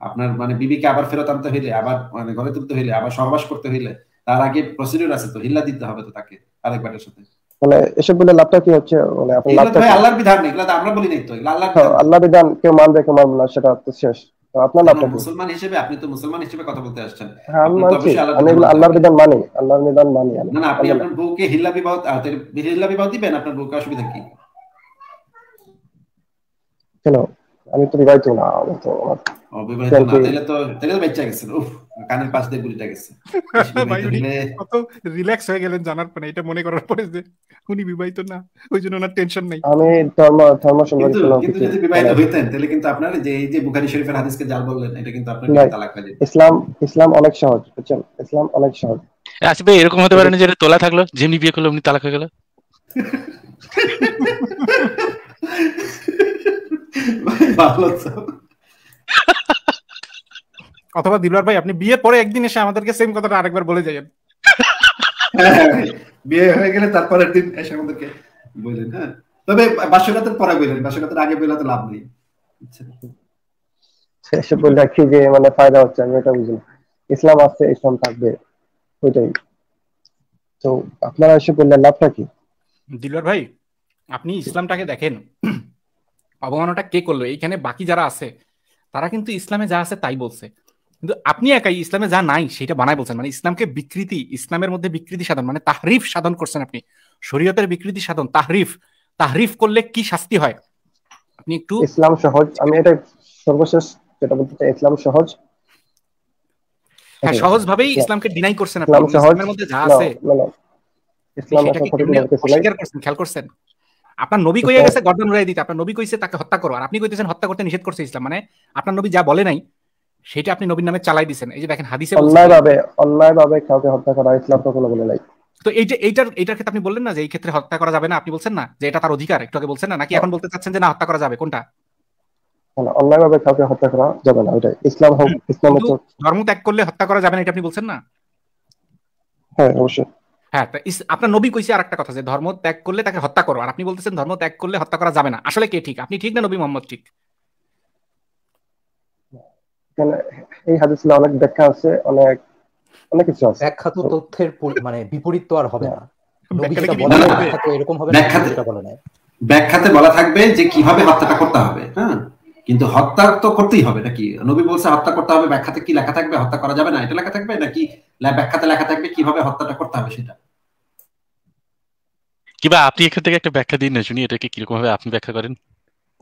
আপনার মানে বিবিকে আবার ফেরত আনতে হইলে আবার মানে ঘরে তুলতে হইলে আবার সহবাস করতে হইলে তার আগে প্রসিডিউর আছে তো হিল্লা দিতে হবে তো তাকে আরেক সাথে মানে এসব বলে লাভটা কি হচ্ছে মানে আপনি লাভটা আল্লাহর বিধান এগুলো তো আমরা বলি নাই তো আল্লাহ হ্যাঁ, আল্লাহর বিধান কেউ মানবে কেউ মানবে না সেটা তো শেষ তো আপনার লাভটা মুসলমান হিসেবে আপনি তো মুসলমান হিসেবে কথা বলতে আসছেন হ্যাঁ মানছি আমি আল্লাহর বিধান মানি আল্লাহর বিধান মানি না না আপনি আপনার বউকে হিল্লা বিবাহ হিল্লা বিবাহ দিবেন আপনার বউকে অসুবিধা কি হ্যালো আমি তো বিবাহিত না আমি তো অবিবাহিত না তাহলে তো তাহলে বেঁচে গেছেন উফ কানের পাশ দিয়ে গুলিটা গেছে কত রিল্যাক্স হয়ে গেলেন জানার পরে এটা মনে করার পরে যে উনি বিবাহিত না ওই জন্য ওনার টেনশন নাই আমি ধর্ম ধর্ম সম্পর্কে কিন্তু যদি বিবাহিত হইতেন তাহলে কিন্তু আপনার যে এই যে বুখারী শরীফের হাদিসকে জাল বললেন এটা কিন্তু আপনার তালাক হয়ে ইসলাম ইসলাম অনেক সহজ বুঝছেন ইসলাম অনেক সহজ আসবে এরকম হতে পারে না যে তোলা থাকলো যেমনি বিয়ে করলো উনি তালাক হয়ে গেল অথবা দিবলার ভাই আপনি বিয়ের পরে একদিন এসে আমাদেরকে সেম কথাটা আরেকবার বলে যাবেন বিয়ে হয়ে গেলে তারপরে একদিন এসে আমাদেরকে বলেন হ্যাঁ তবে বাসরাতের পরে বলেন বাসরাতের আগে বলে তো লাভ নেই শেষে আচ্ছা। যে মানে ফায়দা হচ্ছে আমি এটা বুঝলাম ইসলাম আছে ইসলাম থাকবে ওইটাই তো আপনারা এসে বললেন লাভটা কি দিলার ভাই আপনি ইসলামটাকে দেখেন অবমাননাটা কে করলো এইখানে বাকি যারা আছে তারা কিন্তু ইসলামে যা আছে তাই বলছে কিন্তু আপনি একাই ইসলামে যা নাই সেটা বানায় বলছেন মানে ইসলামকে বিকৃতি ইসলামের মধ্যে বিকৃতি সাধন মানে তাহরিফ সাধন করছেন আপনি শরীয়তের বিকৃতি সাধন তাহরিফ তাহরিফ করলে কি শাস্তি হয় আপনি একটু ইসলাম সহজ আমি এটা সর্বশেষ যেটা বলতে চাই ইসলাম সহজ হ্যাঁ সহজভাবেই হ্যাঁ। ইসলামকে ডিনাই করছেন আপনি ইসলামের মধ্যে যা আছে ইসলাম করছেন খেয়াল করছেন আপনার নবী কইয়া গেছে গর্দন উড়াই দিতে আপনার নবী কইছে তাকে হত্যা করো আর আপনি কইতেছেন হত্যা করতে নিষেধ করছে ইসলাম মানে আপনার নবী যা বলে নাই সেটা আপনি নবীর নামে চালাই দিবেন এই যে দেখেন হাদিসে ভাবে অন্যায়ভাবে ভাবে কাউকে হত্যা করা ইসলাম তো কোনো বলে নাই তো এই যে এইটার এইটার ক্ষেত্রে আপনি বললেন না যে এই ক্ষেত্রে হত্যা করা যাবে না আপনি বলছেন না যে এটা তার অধিকার একটু আগে বলছেন না নাকি এখন বলতে চাচ্ছেন যে না হত্যা করা যাবে কোনটা ভাবে কাউকে হত্যা করা যাবে না এটা ইসলাম হোক ইসলাম ধর্ম ত্যাগ করলে হত্যা করা যাবে না এটা আপনি বলছেন না হ্যাঁ অবশ্যই হ্যাঁ আপনার নবী কইছে আর একটা কথা যে ধর্ম ত্যাগ করলে তাকে হত্যা করো আর আপনি বলতেছেন ধর্ম ত্যাগ করলে হত্যা করা যাবে না আসলে কে ঠিক আপনি ঠিক না নবী মোহাম্মদ ঠিক এই হাদিসে অনেক ব্যাখ্যা আছে অনেক অনেক কিছু আছে ব্যাখ্যা তো তথ্যের মানে বিপরীত তো আর হবে না এরকম হবে না ব্যাখ্যাতে বলা থাকবে যে কিভাবে হত্যাটা করতে হবে হ্যাঁ কিন্তু হত্যা তো করতেই হবে নাকি নবী বলছে হত্যা করতে হবে ব্যাখ্যাতে কি লেখা থাকবে হত্যা করা যাবে না এটা লেখা থাকবে নাকি ব্যাখ্যাতে লেখা থাকবে কিভাবে হত্যাটা করতে হবে সেটা কিবা আপনি এখান থেকে একটা ব্যাখ্যা দিন না শুনি এটাকে কিরকম ভাবে আপনি ব্যাখ্যা করেন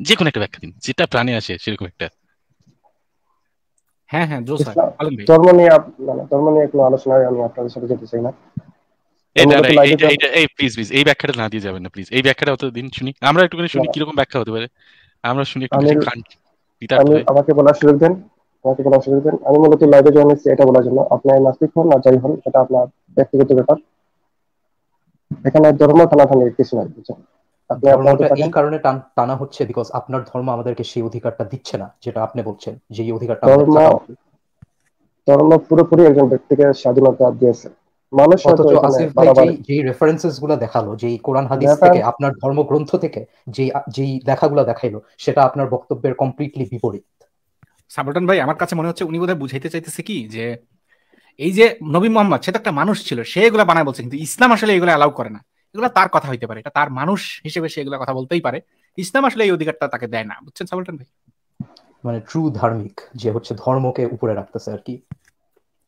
যে কোনো একটা ব্যাখ্যা দিন যেটা প্রাণে আসে সেরকম একটা হ্যাঁ হ্যাঁ জোস তোর মানে ধর্ম নিয়ে একটু আলোচনায় আমি আপনাদের সাথে যেতে চাই না এই ব্যাখ্যাটা না দিয়ে যাবেন না প্লিজ এই ব্যাখ্যাটা অত দিন শুনি আমরা একটুখানি শুনি হ্যাঁ। কিরকম ব্যাখ্যা হতে পারে আমরা শুনি আমি আমাকে বলার সুযোগ দেন আমাকে বলার সুযোগ দেন আমি মূলত লাইভে জয়েন হয়েছি এটা বলার জন্য আপনি নাস্তিক হন না যাই হন সেটা আপনার ব্যক্তিগত ব্যাপার এখানে ধর্ম টানাটানি কিছু নাই বুঝছেন এই কারণে টানা হচ্ছে বিকজ আপনার ধর্ম আমাদেরকে সেই অধিকারটা দিচ্ছে না যেটা আপনি বলছেন যে এই অধিকারটা ধর্ম পুরোপুরি একজন ব্যক্তিকে স্বাধীনতা দিয়েছে মানুষ অথচ আসিফ ভাই যেই যেই রেফারেন্সেস গুলো দেখালো যেই কোরআন হাদিস থেকে আপনার ধর্মগ্রন্থ থেকে যে যেই দেখাইলো সেটা আপনার বক্তব্যের কমপ্লিটলি বিপরীত ভাই আমার কাছে মনে হচ্ছে উনি বোধহয় বুঝাইতে চাইতেছে কি যে এই যে নবী মোহাম্মদ সে তো একটা মানুষ ছিল সে এগুলো বানায় বলছে কিন্তু ইসলাম আসলে এগুলো অ্যালাউ করে না এগুলো তার কথা হইতে পারে এটা তার মানুষ হিসেবে সে এগুলো কথা বলতেই পারে ইসলাম আসলে এই অধিকারটা তাকে দেয় না বুঝছেন সাবটন ভাই মানে ট্রু ধার্মিক যে হচ্ছে ধর্মকে উপরে রাখতেছে আর কি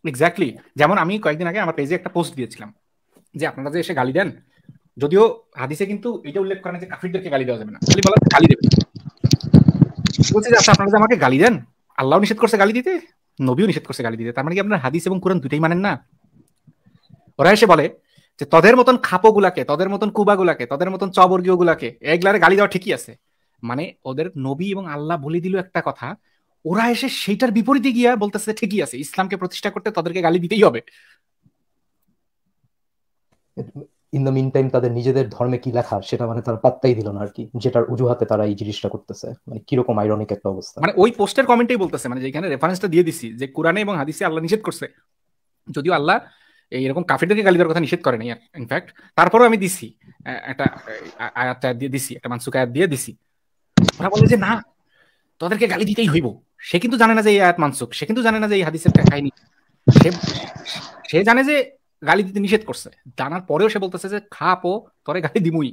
এক্স্যাক্টলি যেমন আমি কয়েকদিন আগে আমার পেজে একটা পোস্ট দিয়েছিলাম যে আপনারা যে এসে গালি দেন যদিও হাদিসে কিন্তু এটা উল্লেখ করেন যে কাফিরদেরকে গালি দেওয়া যাবে না খালি বলা গালি দেবে বলছে যে আচ্ছা আপনারা যে আমাকে গালি দেন আল্লাহ নিষেধ করছে গালি দিতে নবীও নিষেধ করছে গালি দিতে তার মানে কি আপনার হাদিস এবং কোরআন দুটাই মানেন না ওরা এসে বলে যে তদের মতন খাপো গুলাকে তদের মতন কুবা গুলাকে তদের মতন চবর্গীয় গুলাকে এগুলারে গালি দেওয়া ঠিকই আছে মানে ওদের নবী এবং আল্লাহ বলে দিল একটা কথা ওরা এসে সেইটার বিপরীতে গিয়া বলতেছে ঠিকই আছে ইসলামকে প্রতিষ্ঠা করতে তাদেরকে গালি দিতেই হবে ইন দ্য মিন টাইম তাদের নিজেদের ধর্মে কি লেখা সেটা মানে তারা পাত্তাই দিল না আর কি যেটার অজুহাতে তারা এই জিনিসটা করতেছে মানে কিরকম আইরনিক একটা অবস্থা মানে ওই পোস্টের কমেন্টেই বলতেছে মানে যেখানে রেফারেন্সটা দিয়ে দিছি যে কোরআনে এবং হাদিসে আল্লাহ নিষেধ করছে যদিও আল্লাহ এইরকম কাফিরদেরকে গালি দেওয়ার কথা নিষেধ করেনি ইনফ্যাক্ট তারপরেও আমি দিছি একটা আয়াত দিয়ে দিছি একটা মানসুক আয়াত দিয়ে দিছি ওরা বলে যে না তাদেরকে গালি দিতেই হইব সে কিন্তু জানে না যে এই আয়াত মানসুক সে কিন্তু জানে না যে এই হাদিসের কাহিনী সে জানে যে গালি দিতে নিষেধ করছে জানার পরেও সে বলতেছে যে খাপো তরে গালি দিমুই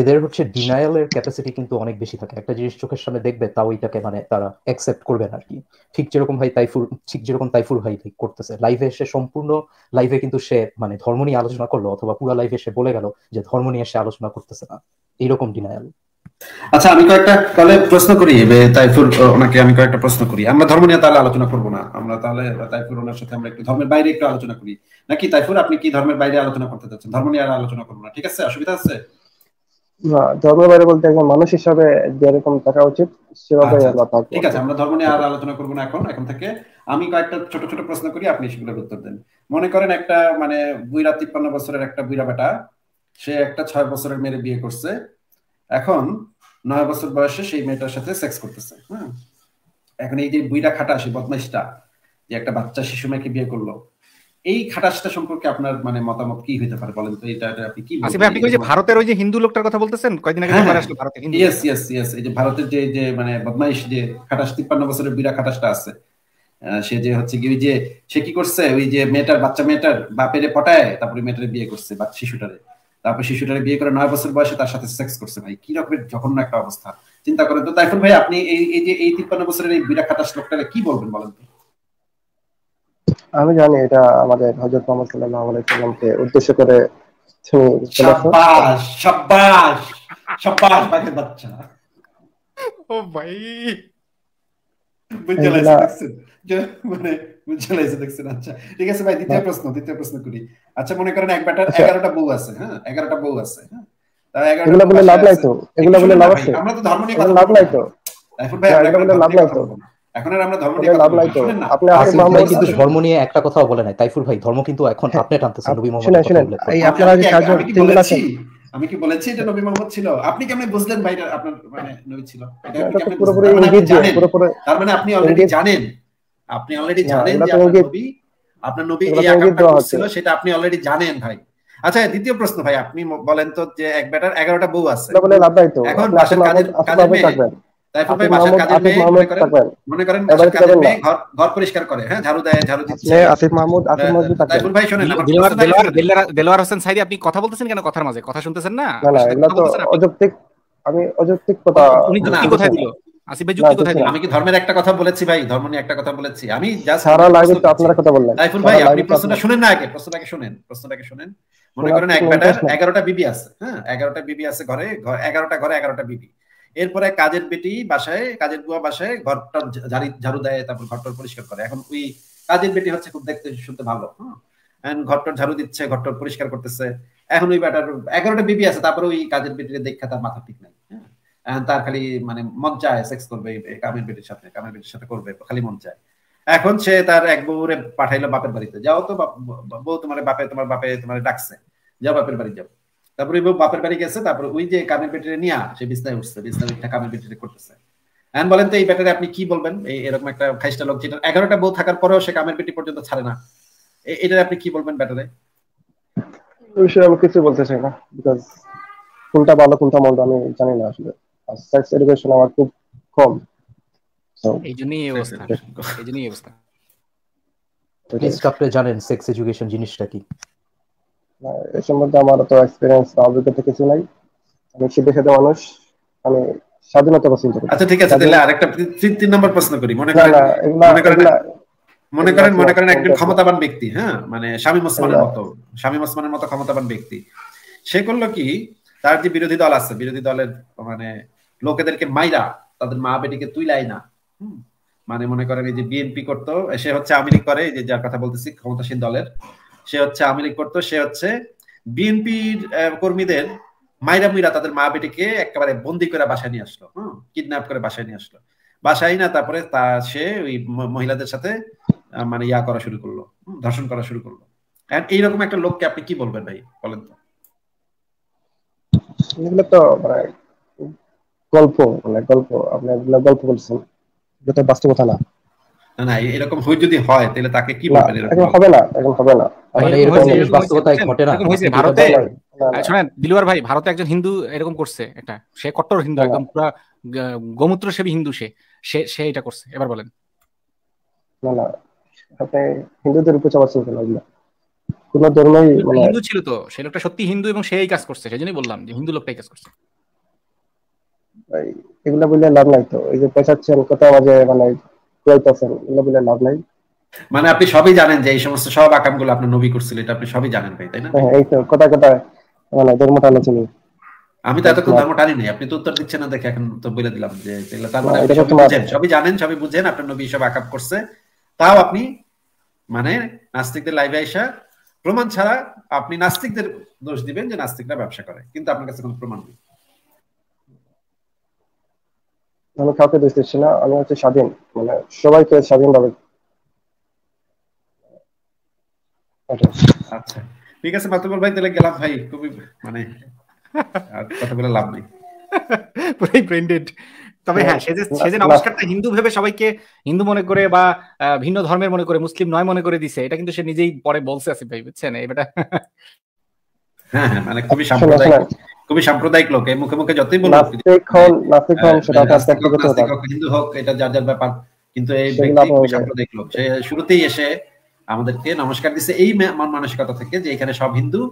এদের হচ্ছে ডিনায়ালের ক্যাপাসিটি কিন্তু অনেক বেশি থাকে একটা জিনিস চোখের সামনে দেখবে তাও এটাকে মানে তারা অ্যাকসেপ্ট করবে না কি ঠিক যেরকম ভাই তাইফুর ঠিক যেরকম তাইফুর ভাই করতেছে লাইভে এসে সম্পূর্ণ লাইভে কিন্তু সে মানে ধর্ম নিয়ে আলোচনা করলো অথবা পুরো লাইভে সে বলে গেল যে ধর্ম নিয়ে সে আলোচনা করতেছে না এইরকম ডিনায়াল আচ্ছা আমি কয়েকটা তাহলে প্রশ্ন করি তাইফুল ওনাকে আমি কয়েকটা প্রশ্ন করি আমরা ধর্ম নিয়ে তাহলে আলোচনা করবো না আমরা তাহলে তাইফুর ওনার সাথে আমরা একটু ধর্মের বাইরে একটু আলোচনা করি নাকি তাইফুর আপনি কি ধর্মের বাইরে আলোচনা করতে চাচ্ছেন ধর্ম নিয়ে আর আলোচনা করবো না ঠিক আছে অসুবিধা আছে ধর্মের বাইরে বলতে একজন মানুষ হিসাবে যেরকম থাকা উচিত সেভাবে আচ্ছা, ঠিক আছে আমরা ধর্ম নিয়ে আর আলোচনা করবো না এখন এখন থেকে আমি কয়েকটা ছোট ছোট প্রশ্ন করি আপনি সেগুলোর উত্তর দেন মনে করেন একটা মানে বুইরা তিপ্পান্ন বছরের একটা বুইরা বেটা সে একটা ছয় বছরের মেয়ে বিয়ে করছে এখন নয় বছর বয়সে সেই মেয়েটার সাথে সেক্স করতেছে হ্যাঁ এখন এই যে বুইরা খাটাস বদমাইশটা যে একটা বাচ্চা শিশু মেয়েকে বিয়ে করলো এই খাটাসটা সম্পর্কে আপনার মানে মতামত কি পারে বলেন তো এটা আপনি কি আসিফ আপনি যে ভারতের ওই যে হিন্দু লোকটার কথা বলতেছেন কয়দিন আগে হ্যাঁ, হ্যাঁ। ভারতের হিন্দু ইয়েস ইয়েস ইয়েস এই যে ভারতের যে যে মানে বদমাইশ যে খাটাস 53 বছরের বিরা খাটাসটা আছে সে যে হচ্ছে কি ওই যে সে কি করছে ওই যে মেয়েটার বাচ্চা মেয়েটার বাপেরে পটায় তারপরে মেয়েটারে বিয়ে করছে বা শিশুটারে তারপর শিশুটারে বিয়ে করে নয় বছর বয়সে তার সাথে সেক্স করছে ভাই কি রকমের যখন একটা অবস্থা চিন্তা করেন তো এখন ভাই আপনি এই এই যে এই তিপ্পান্ন বছরের এই বিরাট খাতা শ্লোকটা কি বলবেন বলেন তো আমি জানি এটা আমাদের হজরত মোহাম্মদ সাল্লাল্লাহু আলাইহি সাল্লামকে উদ্দেশ্য করে শাবাশ শাবাশ শাবাশ বাচ্চা ও ভাই মানে আচ্ছা ঠিক আছে ভাই দ্বিতীয় প্রশ্ন দ্বিতীয় প্রশ্ন করি আচ্ছা মনে করেন এক ব্যাটার আচ্ছা। এগারোটা বউ আছে হ্যাঁ এগারোটা বউ আছে হ্যাঁ বলে লাভ আচ্ছা। এগুলা বলে লাভ আছে আমরা তো ধর্ম নিয়ে কথা লাভ এখন ভাই হ্যাঁ, বলে লাভ এখন আর আমরা ধর্ম নিয়ে লাভ আপনি কিন্তু ধর্ম নিয়ে একটা কথাও বলে নাই ভাই ধর্ম কিন্তু এখন হ্যাঁ। আচ্ছা, আপনি টানতেছেন নবী মোহাম্মদ এই কাজ আমি কি বলেছি এটা নবী মোহাম্মদ ছিল আপনি কেমন বুঝলেন ভাই আপনার মানে নবী ছিল এটা আপনি তার মানে আপনি অলরেডি মানে জানেন আপনি অলরেডি হ্যাঁ, জানেন যে নবী আপনার নবী এই আকামটা করছিল সেটা আপনি অলরেডি জানেন ভাই আচ্ছা দ্বিতীয় প্রশ্ন ভাই আপনি বলেন তো যে এক বেটার এগারোটা বউ আছে এখন বাসার কাজের কাজের মেয়ে তাইফুল ভাই বাসার কাজের মেয়ে মনে করেন বাসার কাজের মেয়ে ঘর পরিষ্কার করে হ্যাঁ ঝাড়ু দেয় ঝাড়ু দিচ্ছে আসিফ মাহমুদ আসিফ হ্যাঁ, মাহমুদ তাইফুল ভাই শুনেন হোসেন সাইদি আপনি কথা বলতেছেন কেন কথার মাঝে কথা শুনতেছেন না না এগুলো তো অযৌক্তিক আমি অযৌক্তিক কথা উনি কোথায় দিল আসিফ ভাই যুক্তি কোথায় আমি কি ধর্মের একটা কথা বলেছি ভাই ধর্ম নিয়ে একটা কথা বলেছি আমি জাস্ট সারা লাইভে তো আপনার কথা বললেন ভাই আপনি প্রশ্নটা শুনেন না আগে প্রশ্নটাকে শুনেন প্রশ্নটাকে শুনেন মনে করেন এক ব্যাটার 11টা বিবি আছে হ্যাঁ 11টা বিবি আছে ঘরে 11টা ঘরে 11টা বিবি এরপরে কাজের বেটি বাসায় কাজের বুয়া বাসায় ঘরটা ঝাড়ু দেয় তারপর ঘরটা পরিষ্কার করে এখন ওই কাজের বেটি হচ্ছে খুব দেখতে শুনতে ভালো হ্যাঁ ঘরটা ঝাড়ু দিচ্ছে ঘরটা পরিষ্কার করতেছে এখন ওই ব্যাটার এগারোটা বিবি আছে তারপরে ওই কাজের বেটিকে দেখা তার মাথা ঠিক নাই তার খালি মানে মন চায় সেক্স করবে কামের বেটির সাথে কামের বেটির সাথে করবে খালি মন চায় এখন সে তার এক বউরে পাঠাইলো বাপের বাড়িতে যাও তো বউ তোমার বাপে তোমার বাপে তোমার ডাকছে যাও বাপের বাড়ি যাও তারপরে বউ বাপের বাড়ি গেছে তারপরে ওই যে কামের বেটিরে নিয়ে সে বিছনায় উঠছে বিছনায় উঠে কামের বেটিরে করতেছে এখন বলেন তো এই ব্যাটারে আপনি কি বলবেন এই এরকম একটা লোক যেটা এগারোটা বউ থাকার পরেও সে কামের পেটি পর্যন্ত ছাড়ে না এটা আপনি কি বলবেন ব্যাটারে আমি কিছু বলতে চাই না বিকজ কোনটা ভালো কোনটা মন্দ আমি জানি না আসলে আর সেক্স এডুকেশন আমার খুব কম মনে করেন মনে করেন একজন ক্ষমতাবান ব্যক্তি হ্যাঁ মানে শামীম ওসমানের মতো শামীম ওসমানের মতো ক্ষমতাবান ব্যক্তি সে করলো কি তার যে বিরোধী দল আছে বিরোধী দলের মানে লোকেদেরকে মাইরা তাদের মা বেটিকে তুইলাই না মানে মনে করেন এই যে বিএনপি করতো সে হচ্ছে আওয়ামী লীগ করে যে যার কথা বলতেছি ক্ষমতাসীন দলের সে হচ্ছে আওয়ামী লীগ করতো সে হচ্ছে বিএনপির কর্মীদের মাইরা মুইরা তাদের মা বেটিকে একেবারে বন্দি করে বাসায় নিয়ে আসলো হম কিডন্যাপ করে বাসায় নিয়ে আসলো বাসায় না তারপরে তা সে ওই মহিলাদের সাথে মানে ইয়া করা শুরু করলো ধর্ষণ করা শুরু করলো এইরকম একটা লোককে আপনি কি বলবেন ভাই বলেন তো এগুলো তো মানে গল্প মানে গল্প আপনি এগুলো গল্প বলছেন এটা তো বাস্তবতা না হিন্দু হিন্দু একদম হিন্দু সে সে সে এটা করছে এবার বলেন হিন্দুদের কোন ধর্মই মানে- হিন্দু ছিল তো সে লোকটা সত্যি হিন্দু এবং সেই কাজ করছে সেই জন্যই বললাম যে হিন্দু লোকটাই কাজ করছে এগুলা বলে লাভ নাই তো এই যে পেঁচাচ্ছেন কত বাজে মানে কইতাছেন এগুলা বলে লাভ নাই মানে আপনি সবই জানেন যে এই সমস্ত সব আকামগুলো আপনি নবী করছিলেন এটা আপনি সবই জানেন ভাই তাই না হ্যাঁ, এই তো কথা কথা মানে ধর্ম টানা চিনি আমি তো এতক্ষণ ধর্ম টানি নাই আপনি তো উত্তর দিচ্ছেন না দেখে এখন তো বলে দিলাম যে তার মানে সবই জানেন সবই বুঝেন আপনার নবী সব আকাম করছে তাও আপনি মানে নাস্তিকদের লাইভে আইসা প্রমাণ ছাড়া আপনি নাস্তিকদের দোষ দিবেন যে নাস্তিকরা ব্যবসা করে কিন্তু আপনার কাছে কোনো প্রমাণ নেই আমি কাউকে দোষ দিচ্ছি না আমি হচ্ছে স্বাধীন মানে সবাইকে স্বাধীনভাবে আচ্ছা, ঠিক আছে ভাই তাহলে গেলাম ভাই খুবই মানে কথা বলে লাভ নেই পুরাই ব্র্যান্ডেড তবে হ্যাঁ, হ্যাঁ নমস্কারটা হিন্দু ভেবে সবাইকে হিন্দু মনে করে বা ভিন্ন ধর্মের মনে করে মুসলিম নয় মনে করে দিছে এটা কিন্তু সে নিজেই পরে বলছে আছে ভাই বুঝছেন এটা হ্যাঁ, হ্যাঁ মানে খুবই সাম্প্রদায়িক খুবই সাম্প্রদায়িক লোক এই মুখে মুখে যতই বলুন হ্যাঁ, হ্যাঁ, হিন্দু হোক এটা যার যার ব্যাপার কিন্তু এই ব্যক্তি সাম্প্রদায়িক লোক সে শুরুতেই এসে আমাদেরকে নমস্কার দিছে এই মানসিকতা থেকে যে এখানে সব হিন্দু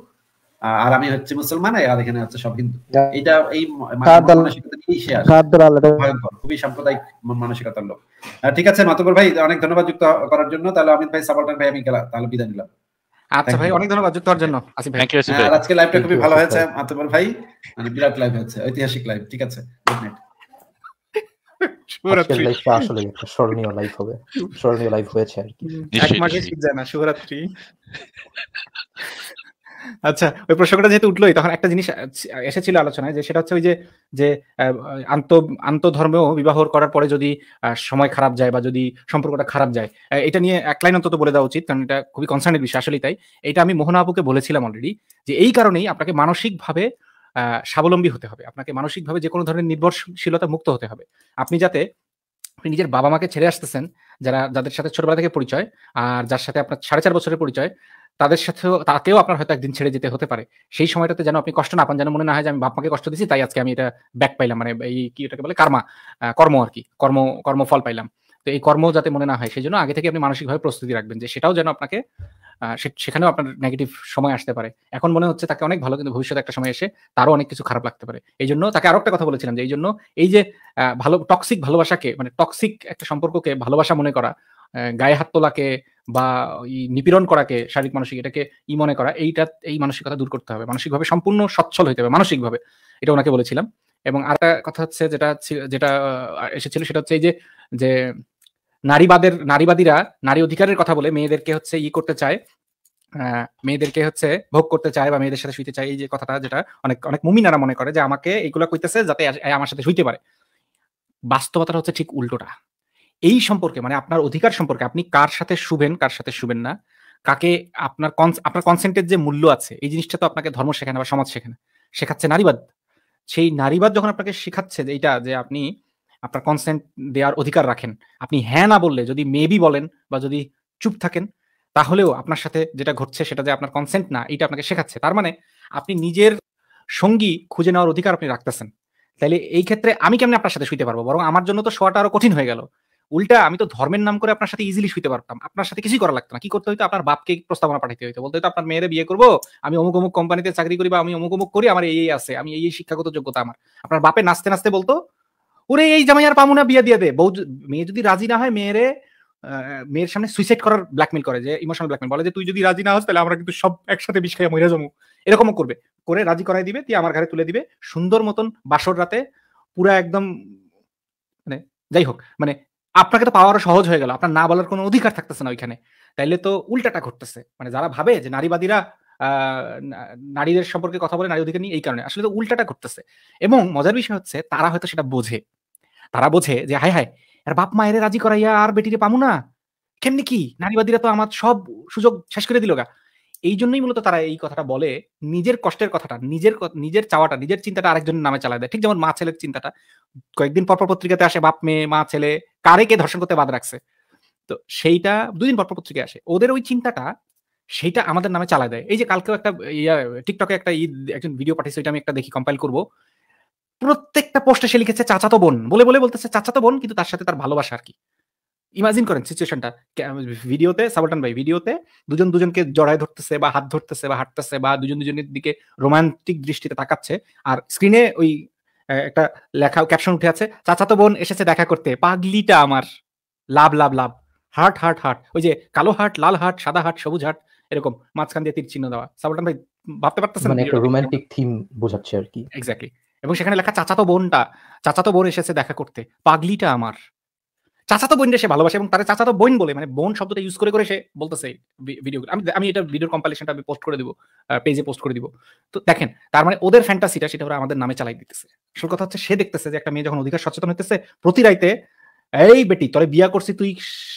আর আমি হচ্ছে মুসলমান আর এখানে হচ্ছে সব হিন্দু এটা এই খুবই সাম্প্রদায়িক মানসিকতার লোক ঠিক আছে মাতবর ভাই অনেক ধন্যবাদ যুক্ত করার জন্য তাহলে অমিত ভাই সাবাল্টান ভাই আমি গেলাম তাহলে বিদায় নিলাম আচ্ছা ভাই অনেক ধন্যবাদ যুক্ত হওয়ার জন্য আসিফ ভাই হ্যাঁ, আজকে লাইভটা খুবই ভালো হয়েছে আতবল ভাই মানে বিরাট লাইভ হয়েছে ঐতিহাসিক লাইভ ঠিক আছে গুড শুভরাত্রি আসলে স্মরণীয় লাইভ হবে স্মরণীয় লাইভ হয়েছে আর কি এক মাসে শীত যায় না শুভরাত্রি আচ্ছা ওই প্রসঙ্গটা যেহেতু উঠলোই তখন একটা জিনিস এসেছিল আলোচনায় যে সেটা হচ্ছে ওই যে যে আন্ত ধর্মেও বিবাহ করার পরে যদি সময় খারাপ যায় বা যদি সম্পর্কটা খারাপ যায় এটা নিয়ে এক লাইন অন্তত বলে দেওয়া উচিত কারণ এটা খুবই কনসার্নের বিষয় আসলেই তাই এটা আমি মোহন আবুকে বলেছিলাম অলরেডি যে এই কারণেই আপনাকে মানসিকভাবে স্বাবলম্বী হতে হবে আপনাকে মানসিকভাবে যে কোনো ধরনের নির্ভরশীলতা মুক্ত হতে হবে আপনি যাতে আপনি নিজের বাবা মাকে ছেড়ে আসতেছেন যারা যাদের সাথে ছোটবেলা থেকে পরিচয় আর যার সাথে আপনার সাড়ে চার বছরের পরিচয় তাদের সাথেও তাকেও আপনার হয়তো একদিন ছেড়ে যেতে হতে পারে সেই সময়টাতে যেন আপনি কষ্ট না পান যেন মনে না হয় যে আমি বাপমাকে কষ্ট দিয়েছি তাই আজকে আমি এটা ব্যাক পাইলাম মানে এই কি এটাকে বলে কার্মা কর্ম আর কি কর্ম কর্মফল পাইলাম তো এই কর্ম যাতে মনে না হয় সেই জন্য আগে থেকে আপনি মানসিকভাবে প্রস্তুতি রাখবেন যে সেটাও যেন আপনাকে সেখানেও আপনার নেগেটিভ সময় আসতে পারে এখন মনে হচ্ছে তাকে অনেক ভালো কিন্তু ভবিষ্যতে একটা সময় এসে তারও অনেক কিছু খারাপ লাগতে পারে এই জন্য তাকে আরও একটা কথা বলেছিলাম যে এই জন্য এই যে ভালো টক্সিক ভালোবাসাকে মানে টক্সিক একটা সম্পর্ককে ভালোবাসা মনে করা গায়ে হাত তোলাকে বা নিপীড়ন করাকে শারীরিক মানসিক এটাকে ই মনে করা এইটা এই মানসিকতা দূর করতে হবে মানসিকভাবে সম্পূর্ণ সচ্ছল হইতে হবে মানসিকভাবে এটা ওনাকে বলেছিলাম এবং আর কথা হচ্ছে যেটা যেটা এসেছিল সেটা হচ্ছে এই যে যে নারীবাদের নারীবাদীরা নারী অধিকারের কথা বলে মেয়েদেরকে হচ্ছে ই করতে চায় মেয়েদেরকে হচ্ছে ভোগ করতে চায় বা মেয়েদের সাথে শুইতে চায় এই যে কথাটা যেটা অনেক অনেক মুমিনারা মনে করে যে আমাকে এইগুলা কইতেছে যাতে আমার সাথে শুইতে পারে বাস্তবতাটা হচ্ছে ঠিক উল্টোটা এই সম্পর্কে মানে আপনার অধিকার সম্পর্কে আপনি কার সাথে শুভেন কার সাথে শুবেন না কাকে আপনার আপনার কনসেন্টের যে মূল্য আছে এই জিনিসটা তো আপনাকে ধর্ম শেখেন বা সমাজ শেখায় শেখাচ্ছে নারীবাদ সেই নারীবাদ যখন আপনাকে শেখাচ্ছে যে এইটা যে আপনি আপনার কনসেন্ট দেওয়ার অধিকার রাখেন আপনি হ্যাঁ না বললে যদি মেবি বলেন বা যদি চুপ থাকেন তাহলেও আপনার সাথে যেটা ঘটছে সেটা যে আপনার কনসেন্ট না এটা আপনাকে শেখাচ্ছে তার মানে আপনি নিজের সঙ্গী খুঁজে নেওয়ার অধিকার আপনি রাখতেছেন তাহলে এই ক্ষেত্রে আমি কেমনি আপনার সাথে শুইতে পারবো বরং আমার জন্য তো শোয়াটা আরো কঠিন হয়ে গেল উল্টা আমি তো ধর্মের নাম করে আপনার সাথে ইজিলি শুইতে পারতাম আপনার সাথে কিছুই করা লাগতো না কি করতে হইতো আপনার বাপকে প্রস্তাবনা পাঠাইতে হইতো বলতে হইতো আপনার মেয়েরে বিয়ে করবো আমি অমুক অমুক কোম্পানিতে চাকরি করি বা আমি অমুক অমুক করি আমার এই আছে আমি এই শিক্ষাগত যোগ্যতা আমার আপনার বাপে নাচতে নাচতে বলতো ওরে এই জামাই আর পামুনা বিয়ে দিয়ে দে বউ মেয়ে যদি রাজি না হয় মেয়েরে মেয়ের সামনে সুইসাইড করার ব্ল্যাকমেল করে যে ইমোশনাল ব্ল্যাকমেল বলে যে তুই যদি রাজি না হস তাহলে আমরা কিন্তু সব একসাথে বিষ খাইয়া মরে যাবো এরকমও করবে করে রাজি করাই দিবে তুই আমার ঘরে তুলে দিবে সুন্দর মতন বাসর রাতে পুরা একদম মানে যাই হোক মানে আপনাকে তো পাওয়ারও সহজ হয়ে গেল আপনার না বলার কোনো অধিকার থাকতেছে না ওইখানে তাইলে তো উল্টাটা ঘটতেছে মানে যারা ভাবে যে নারীবাদীরা নারীদের সম্পর্কে কথা বলে নারী অধিকার নিয়ে এই কারণে আসলে তো উল্টাটা ঘটতেছে এবং মজার বিষয় হচ্ছে তারা হয়তো সেটা বোঝে তারা বোঝে যে হায় হায় আর বাপ মায়ের রাজি করাইয়া আর বেটিরে পামু না কেমনি কি নারীবাদীরা তো আমার সব সুযোগ শেষ করে দিল গা এই জন্যই মূলত তারা এই কথাটা বলে নিজের কষ্টের কথাটা নিজের নিজের চাওয়াটা নিজের চিন্তাটা আরেকজনের নামে চালায় দেয় ঠিক যেমন মা ছেলের চিন্তাটা কয়েকদিন পরপর পত্রিকাতে আসে বাপ মেয়ে মা ছেলে কারে কে ধর্ষণ করতে বাদ রাখছে তো সেইটা দুদিন পরপর পত্রিকায় আসে ওদের ওই চিন্তাটা সেইটা আমাদের নামে চালায় দেয় এই যে কালকেও একটা ইয়া টিকটকে একটা ঈদ একজন ভিডিও পাঠিয়েছে ওইটা আমি একটা দেখি কম্পাইল করবো প্রত্যেকটা পোস্টে সে লিখেছে চাচাতো বোন বলে বলে বলতেছে চাচাতো বোন কিন্তু তার সাথে তার ভালোবাসা আর কি ইমাজিন করেন সিচুয়েশনটা ভিডিওতে সাবলটান ভাই ভিডিওতে দুজন দুজনকে জড়ায় ধরতেছে বা হাত ধরতেছে বা হাঁটতেছে বা দুজন দুজনের দিকে রোমান্টিক দৃষ্টিতে তাকাচ্ছে আর স্ক্রিনে ওই একটা লেখা ক্যাপশন উঠে আছে চাচাতো বোন এসেছে দেখা করতে পাগলিটা আমার love love love heart heart heart ওই যে কালো হাট লাল হাট সাদা হাট সবুজ হাট এরকম মাঝখান দিয়ে তীর চিহ্ন দেওয়া সাবলটান ভাই ভাবতে পারতেছেন মানে একটা রোমান্টিক থিম বোঝাচ্ছে আর কি এক্স্যাক্টলি এবং সেখানে লেখা চাচাতো বোনটা চাচাতো বোন এসেছে দেখা করতে পাগলিটা আমার চাচাতো বোন সে ভালোবাসে এবং তার চাচাতো বোন বলে মানে বোন শব্দটা ইউজ করে করে সে বলতেছে ভিডিও আমি আমি এটা ভিডিওর কম্পালেশনটা আমি পোস্ট করে দিব পেজে পোস্ট করে দিব তো দেখেন তার মানে ওদের ফ্যান্টাসিটা সেটা ওরা আমাদের নামে চালাই দিতেছে আসল কথা হচ্ছে সে দেখতেছে যে একটা মেয়ে যখন অধিকার সচেতন হতেছে প্রতি রাইতে এই বেটি তোরে বিয়া করছি তুই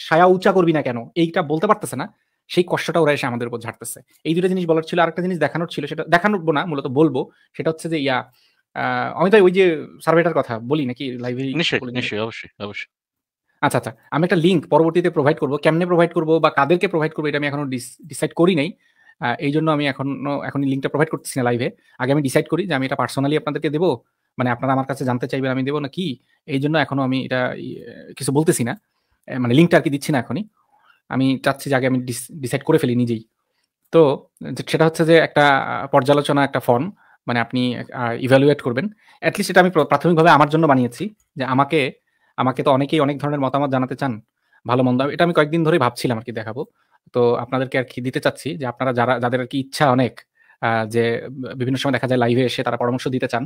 সায়া উঁচা করবি না কেন এইটা বলতে পারতেছে না সেই কষ্টটা ওরা এসে আমাদের উপর ঝাড়তেছে এই দুটো জিনিস বলার ছিল আরেকটা জিনিস দেখানোর ছিল সেটা দেখানোর না মূলত বলবো সেটা হচ্ছে যে ইয়া আমি তো ওই যে সার্ভেটার কথা বলি নাকি লাইব্রেরি নিশ্চয়ই অবশ্যই অবশ্যই আচ্ছা আচ্ছা আমি একটা লিঙ্ক পরবর্তীতে প্রোভাইড করবো কেমনে প্রোভাইড করবো বা কাদেরকে প্রোভাইড করবো এটা আমি এখনও ডিসাইড করি নাই এই জন্য আমি এখনও এখন লিঙ্কটা প্রোভাইড করতেছি না লাইভে আগে আমি ডিসাইড করি যে আমি এটা পার্সোনালি আপনাদেরকে দেবো মানে আপনারা আমার কাছে জানতে চাইবেন আমি দেবো না কি এই জন্য এখনও আমি এটা কিছু বলতেছি না মানে লিঙ্কটা আর কি দিচ্ছি না এখনই আমি চাচ্ছি যে আগে আমি ডিসাইড করে ফেলি নিজেই তো সেটা হচ্ছে যে একটা পর্যালোচনা একটা ফর্ম মানে আপনি ইভ্যালুয়েট করবেন অ্যাটলিস্ট এটা আমি প্রাথমিকভাবে আমার জন্য বানিয়েছি যে আমাকে আমাকে তো অনেকেই অনেক ধরনের মতামত জানাতে চান ভালো মন্দ এটা আমি কয়েকদিন ধরে ভাবছিলাম আর কি দেখাবো তো আপনাদেরকে আর কি দিতে চাচ্ছি যে আপনারা যারা যাদের আর কি ইচ্ছা অনেক যে বিভিন্ন সময় দেখা যায় লাইভে এসে তারা পরামর্শ দিতে চান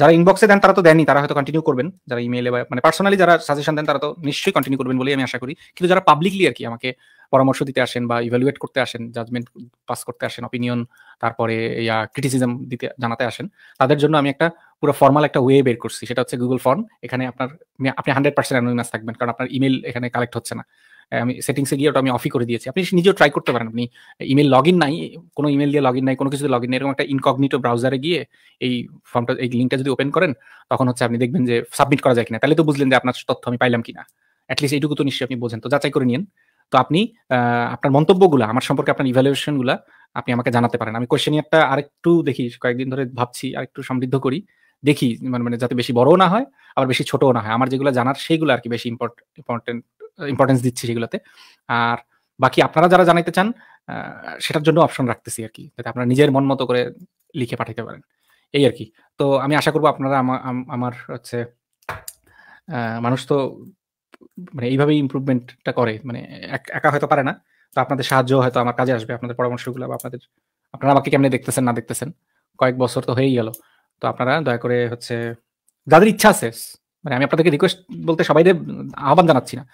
যারা ইনবক্সে দেন তারা তো দেনই তারা হয়তো কন্টিনিউ করবেন যারা ইমেইলে বা মানে পার্সোনালি যারা সাজেশন দেন তারা তো নিশ্চয়ই কন্টিনিউ করবেন বলেই আমি আশা করি কিন্তু যারা পাবলিকলি আর কি আমাকে পরামর্শ দিতে আসেন বা ইভ্যালুয়েট করতে আসেন জাজমেন্ট পাস করতে আসেন অপিনিয়ন তারপরে ইয়া ক্রিটিসিজম দিতে জানাতে আসেন তাদের জন্য আমি একটা পুরো ফর্মাল একটা ওয়ে বের করছি সেটা হচ্ছে গুগল ফর্ম এখানে আপনার আপনি হান্ড্রেড পার্সেন্ট অ্যানোনিমাস থাকবেন কারণ আপনার ইমেল এখানে কালেক্ট হচ্ছে না আমি সেটিংসে গিয়ে ওটা আমি অফি করে দিয়েছি আপনি নিজেও ট্রাই করতে পারেন আপনি ইমেল লগ ইন নাই কোনো ইমেল দিয়ে লগ ইন নাই কোনো কিছু লগ ইন নাই এরকম একটা ইনকগনিটো ব্রাউজারে গিয়ে এই ফর্মটা এই লিঙ্কটা যদি ওপেন করেন তখন হচ্ছে আপনি দেখবেন যে সাবমিট করা যায় কিনা তাহলে তো বুঝলেন যে আপনার তথ্য আমি পাইলাম কিনা অ্যাটলিস্ট এইটুকু তো নিশ্চয়ই আপনি বোঝেন তো যাচাই করে নিন তো আপনি আপনার মন্তব্যগুলো আমার সম্পর্কে আপনার ইভ্যালুয়েশনগুলো আপনি আমাকে জানাতে পারেন আমি কোয়েশ্চেনিয়ারটা আরেকটু দেখি কয়েকদিন ধরে ভাবছি আরেকটু সমৃদ্ধ করি দেখি মানে মানে যাতে বেশি বড়ও না হয় আবার বেশি ছোটও না হয় আমার যেগুলো জানার সেইগুলো আর কি বেশি ইম্পর্টেন্ট ইম্পর্টেন্স দিচ্ছি সেগুলোতে আর বাকি আপনারা যারা জানাইতে চান সেটার জন্য অপশন রাখতেছি আর কি যাতে আপনারা নিজের মন মতো করে লিখে পাঠাইতে পারেন এই আর কি তো আমি আশা করবো আপনারা আমার হচ্ছে মানুষ তো মানে এইভাবেই ইম্প্রুভমেন্টটা করে মানে একা হয়তো পারে না তো আপনাদের সাহায্য হয়তো আমার কাজে আসবে আপনাদের পরামর্শগুলো বা আপনাদের আপনারা আমাকে কেমনে দেখতেছেন না দেখতেছেন কয়েক বছর তো হয়েই গেল তো আপনারা দয়া করে হচ্ছে যাদের ইচ্ছা আছে মানে আমি আপনাদেরকে রিকোয়েস্ট বলতে সবাই আহ্বান জানাচ্ছি না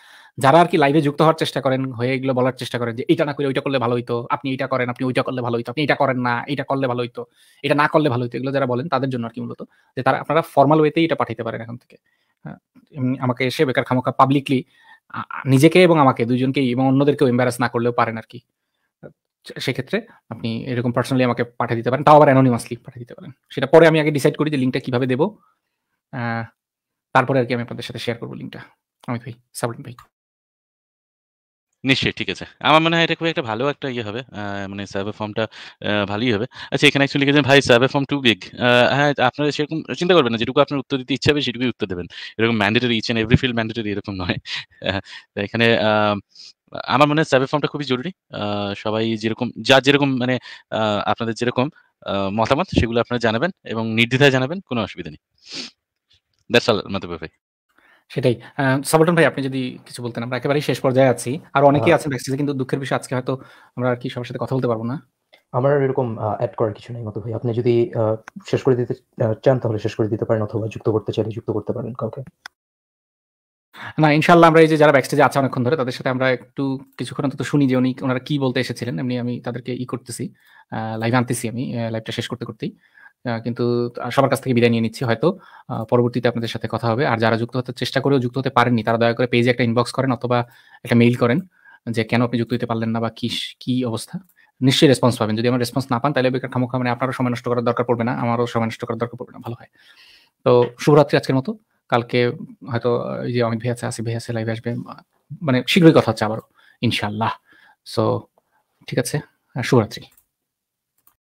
যারা আর কি লাইভে যুক্ত হওয়ার চেষ্টা করেন হয়ে এগুলো বলার চেষ্টা করেন যে এটা না করে ওইটা করলে ভালো হইতো আপনি এটা করেন আপনি ওইটা করলে ভালো হইতো আপনি এটা করেন না এটা করলে ভালো হইতো এটা না করলে ভালো হইতো এগুলো যারা বলেন তাদের জন্য আর কি মূলত যে তারা আপনারা ফর্মাল ওয়েতেই এটা পাঠাতে পারেন এখন থেকে হ্যাঁ, আমাকে এসে বেকার খামোখা পাবলিকলি নিজেকে এবং আমাকে দুজনকেই এবং অন্যদেরকেও এম্বারাস না করলেও পারেন আর কি সেক্ষেত্রে আপনি এরকম পার্সোনালি আমাকে পাঠিয়ে দিতে পারেন তাও আবার অ্যানোনিমাসলি পাঠিয়ে দিতে পারেন সেটা পরে আমি আগে ডিসাইড করি যে লিঙ্কটা কিভাবে দেবো তারপরে আর কি আমি আপনাদের সাথে শেয়ার করবো লিঙ্কটা আমি ভাই সাবরিন ভাই নিশ্চয়ই ঠিক আছে আমার মনে হয় এটা খুব একটা ভালো একটা ইয়ে হবে মানে সার্ভে ফর্মটা ভালোই হবে আচ্ছা এখানে অ্যাকচুয়ালি লিখেছেন ভাই সার্ভে ফর্ম টু বিগ হ্যাঁ আপনারা সেরকম চিন্তা করবেন না যেটুকু আপনার উত্তর দিতে ইচ্ছা হবে সেটুকুই উত্তর দেবেন এরকম mandatory each and every field mandatory এরকম নয় এখানে আমার মনে হয় সার্ভে ফর্মটা খুবই জরুরি সবাই যেরকম যা যেরকম মানে আপনাদের যেরকম মতামত সেগুলো আপনারা জানাবেন এবং নির্দ্বিধায় জানাবেন কোনো অসুবিধা নেই ভাই সেটাই সাবটন ভাই আপনি যদি কিছু বলতেন আমরা একেবারেই শেষ পর্যায়ে আছি আর অনেকেই হ্যাঁ। আছেন ব্যাকস্টেজে কিন্তু দুঃখের বিষয় আজকে হয়তো আমরা আর কি সবার সাথে কথা বলতে পারবো না আমার এরকম অ্যাড করার কিছু নেই মতো ভাই আপনি যদি শেষ করে দিতে চান তাহলে শেষ করে দিতে পারেন অথবা যুক্ত করতে চাইলে যুক্ত করতে পারেন কাউকে না ইনশাল্লাহ আমরা এই যে যারা ব্যাকস্টেজে আছে অনেকক্ষণ ধরে তাদের সাথে আমরা একটু কিছুক্ষণ অন্তত শুনি যে উনি ওনারা কি বলতে এসেছিলেন এমনি আমি তাদেরকে ই করতেছি লাইভ আনতেছি আমি লাইভটা শেষ করতে করতেই কিন্তু সবার কাছ থেকে বিদায় নিয়ে নিচ্ছি হয়তো পরবর্তীতে আপনাদের সাথে কথা হবে আর যারা যুক্ত হতে চেষ্টা করেও যুক্ত হতে পারেননি তারা দয়া করে পেজে একটা ইনবক্স করেন অথবা একটা মেইল করেন যে কেন আপনি যুক্ত হতে পারলেন না বা কি কি অবস্থা নিশ্চয়ই রেসপন্স পাবেন যদি আমার রেসপন্স না পান তাহলে বেকার খামোখা মানে আপনারও সময় নষ্ট করার দরকার পড়বে না আমারও সময় নষ্ট করার দরকার পড়বে না ভালো হয় তো শুভরাত্রি আজকের মতো কালকে হয়তো যে অমিত ভাই আছে আসি ভাই আছে লাইভে আসবে মানে শীঘ্রই কথা হচ্ছে আবারও ইনশাল্লাহ সো ঠিক আছে শুভরাত্রি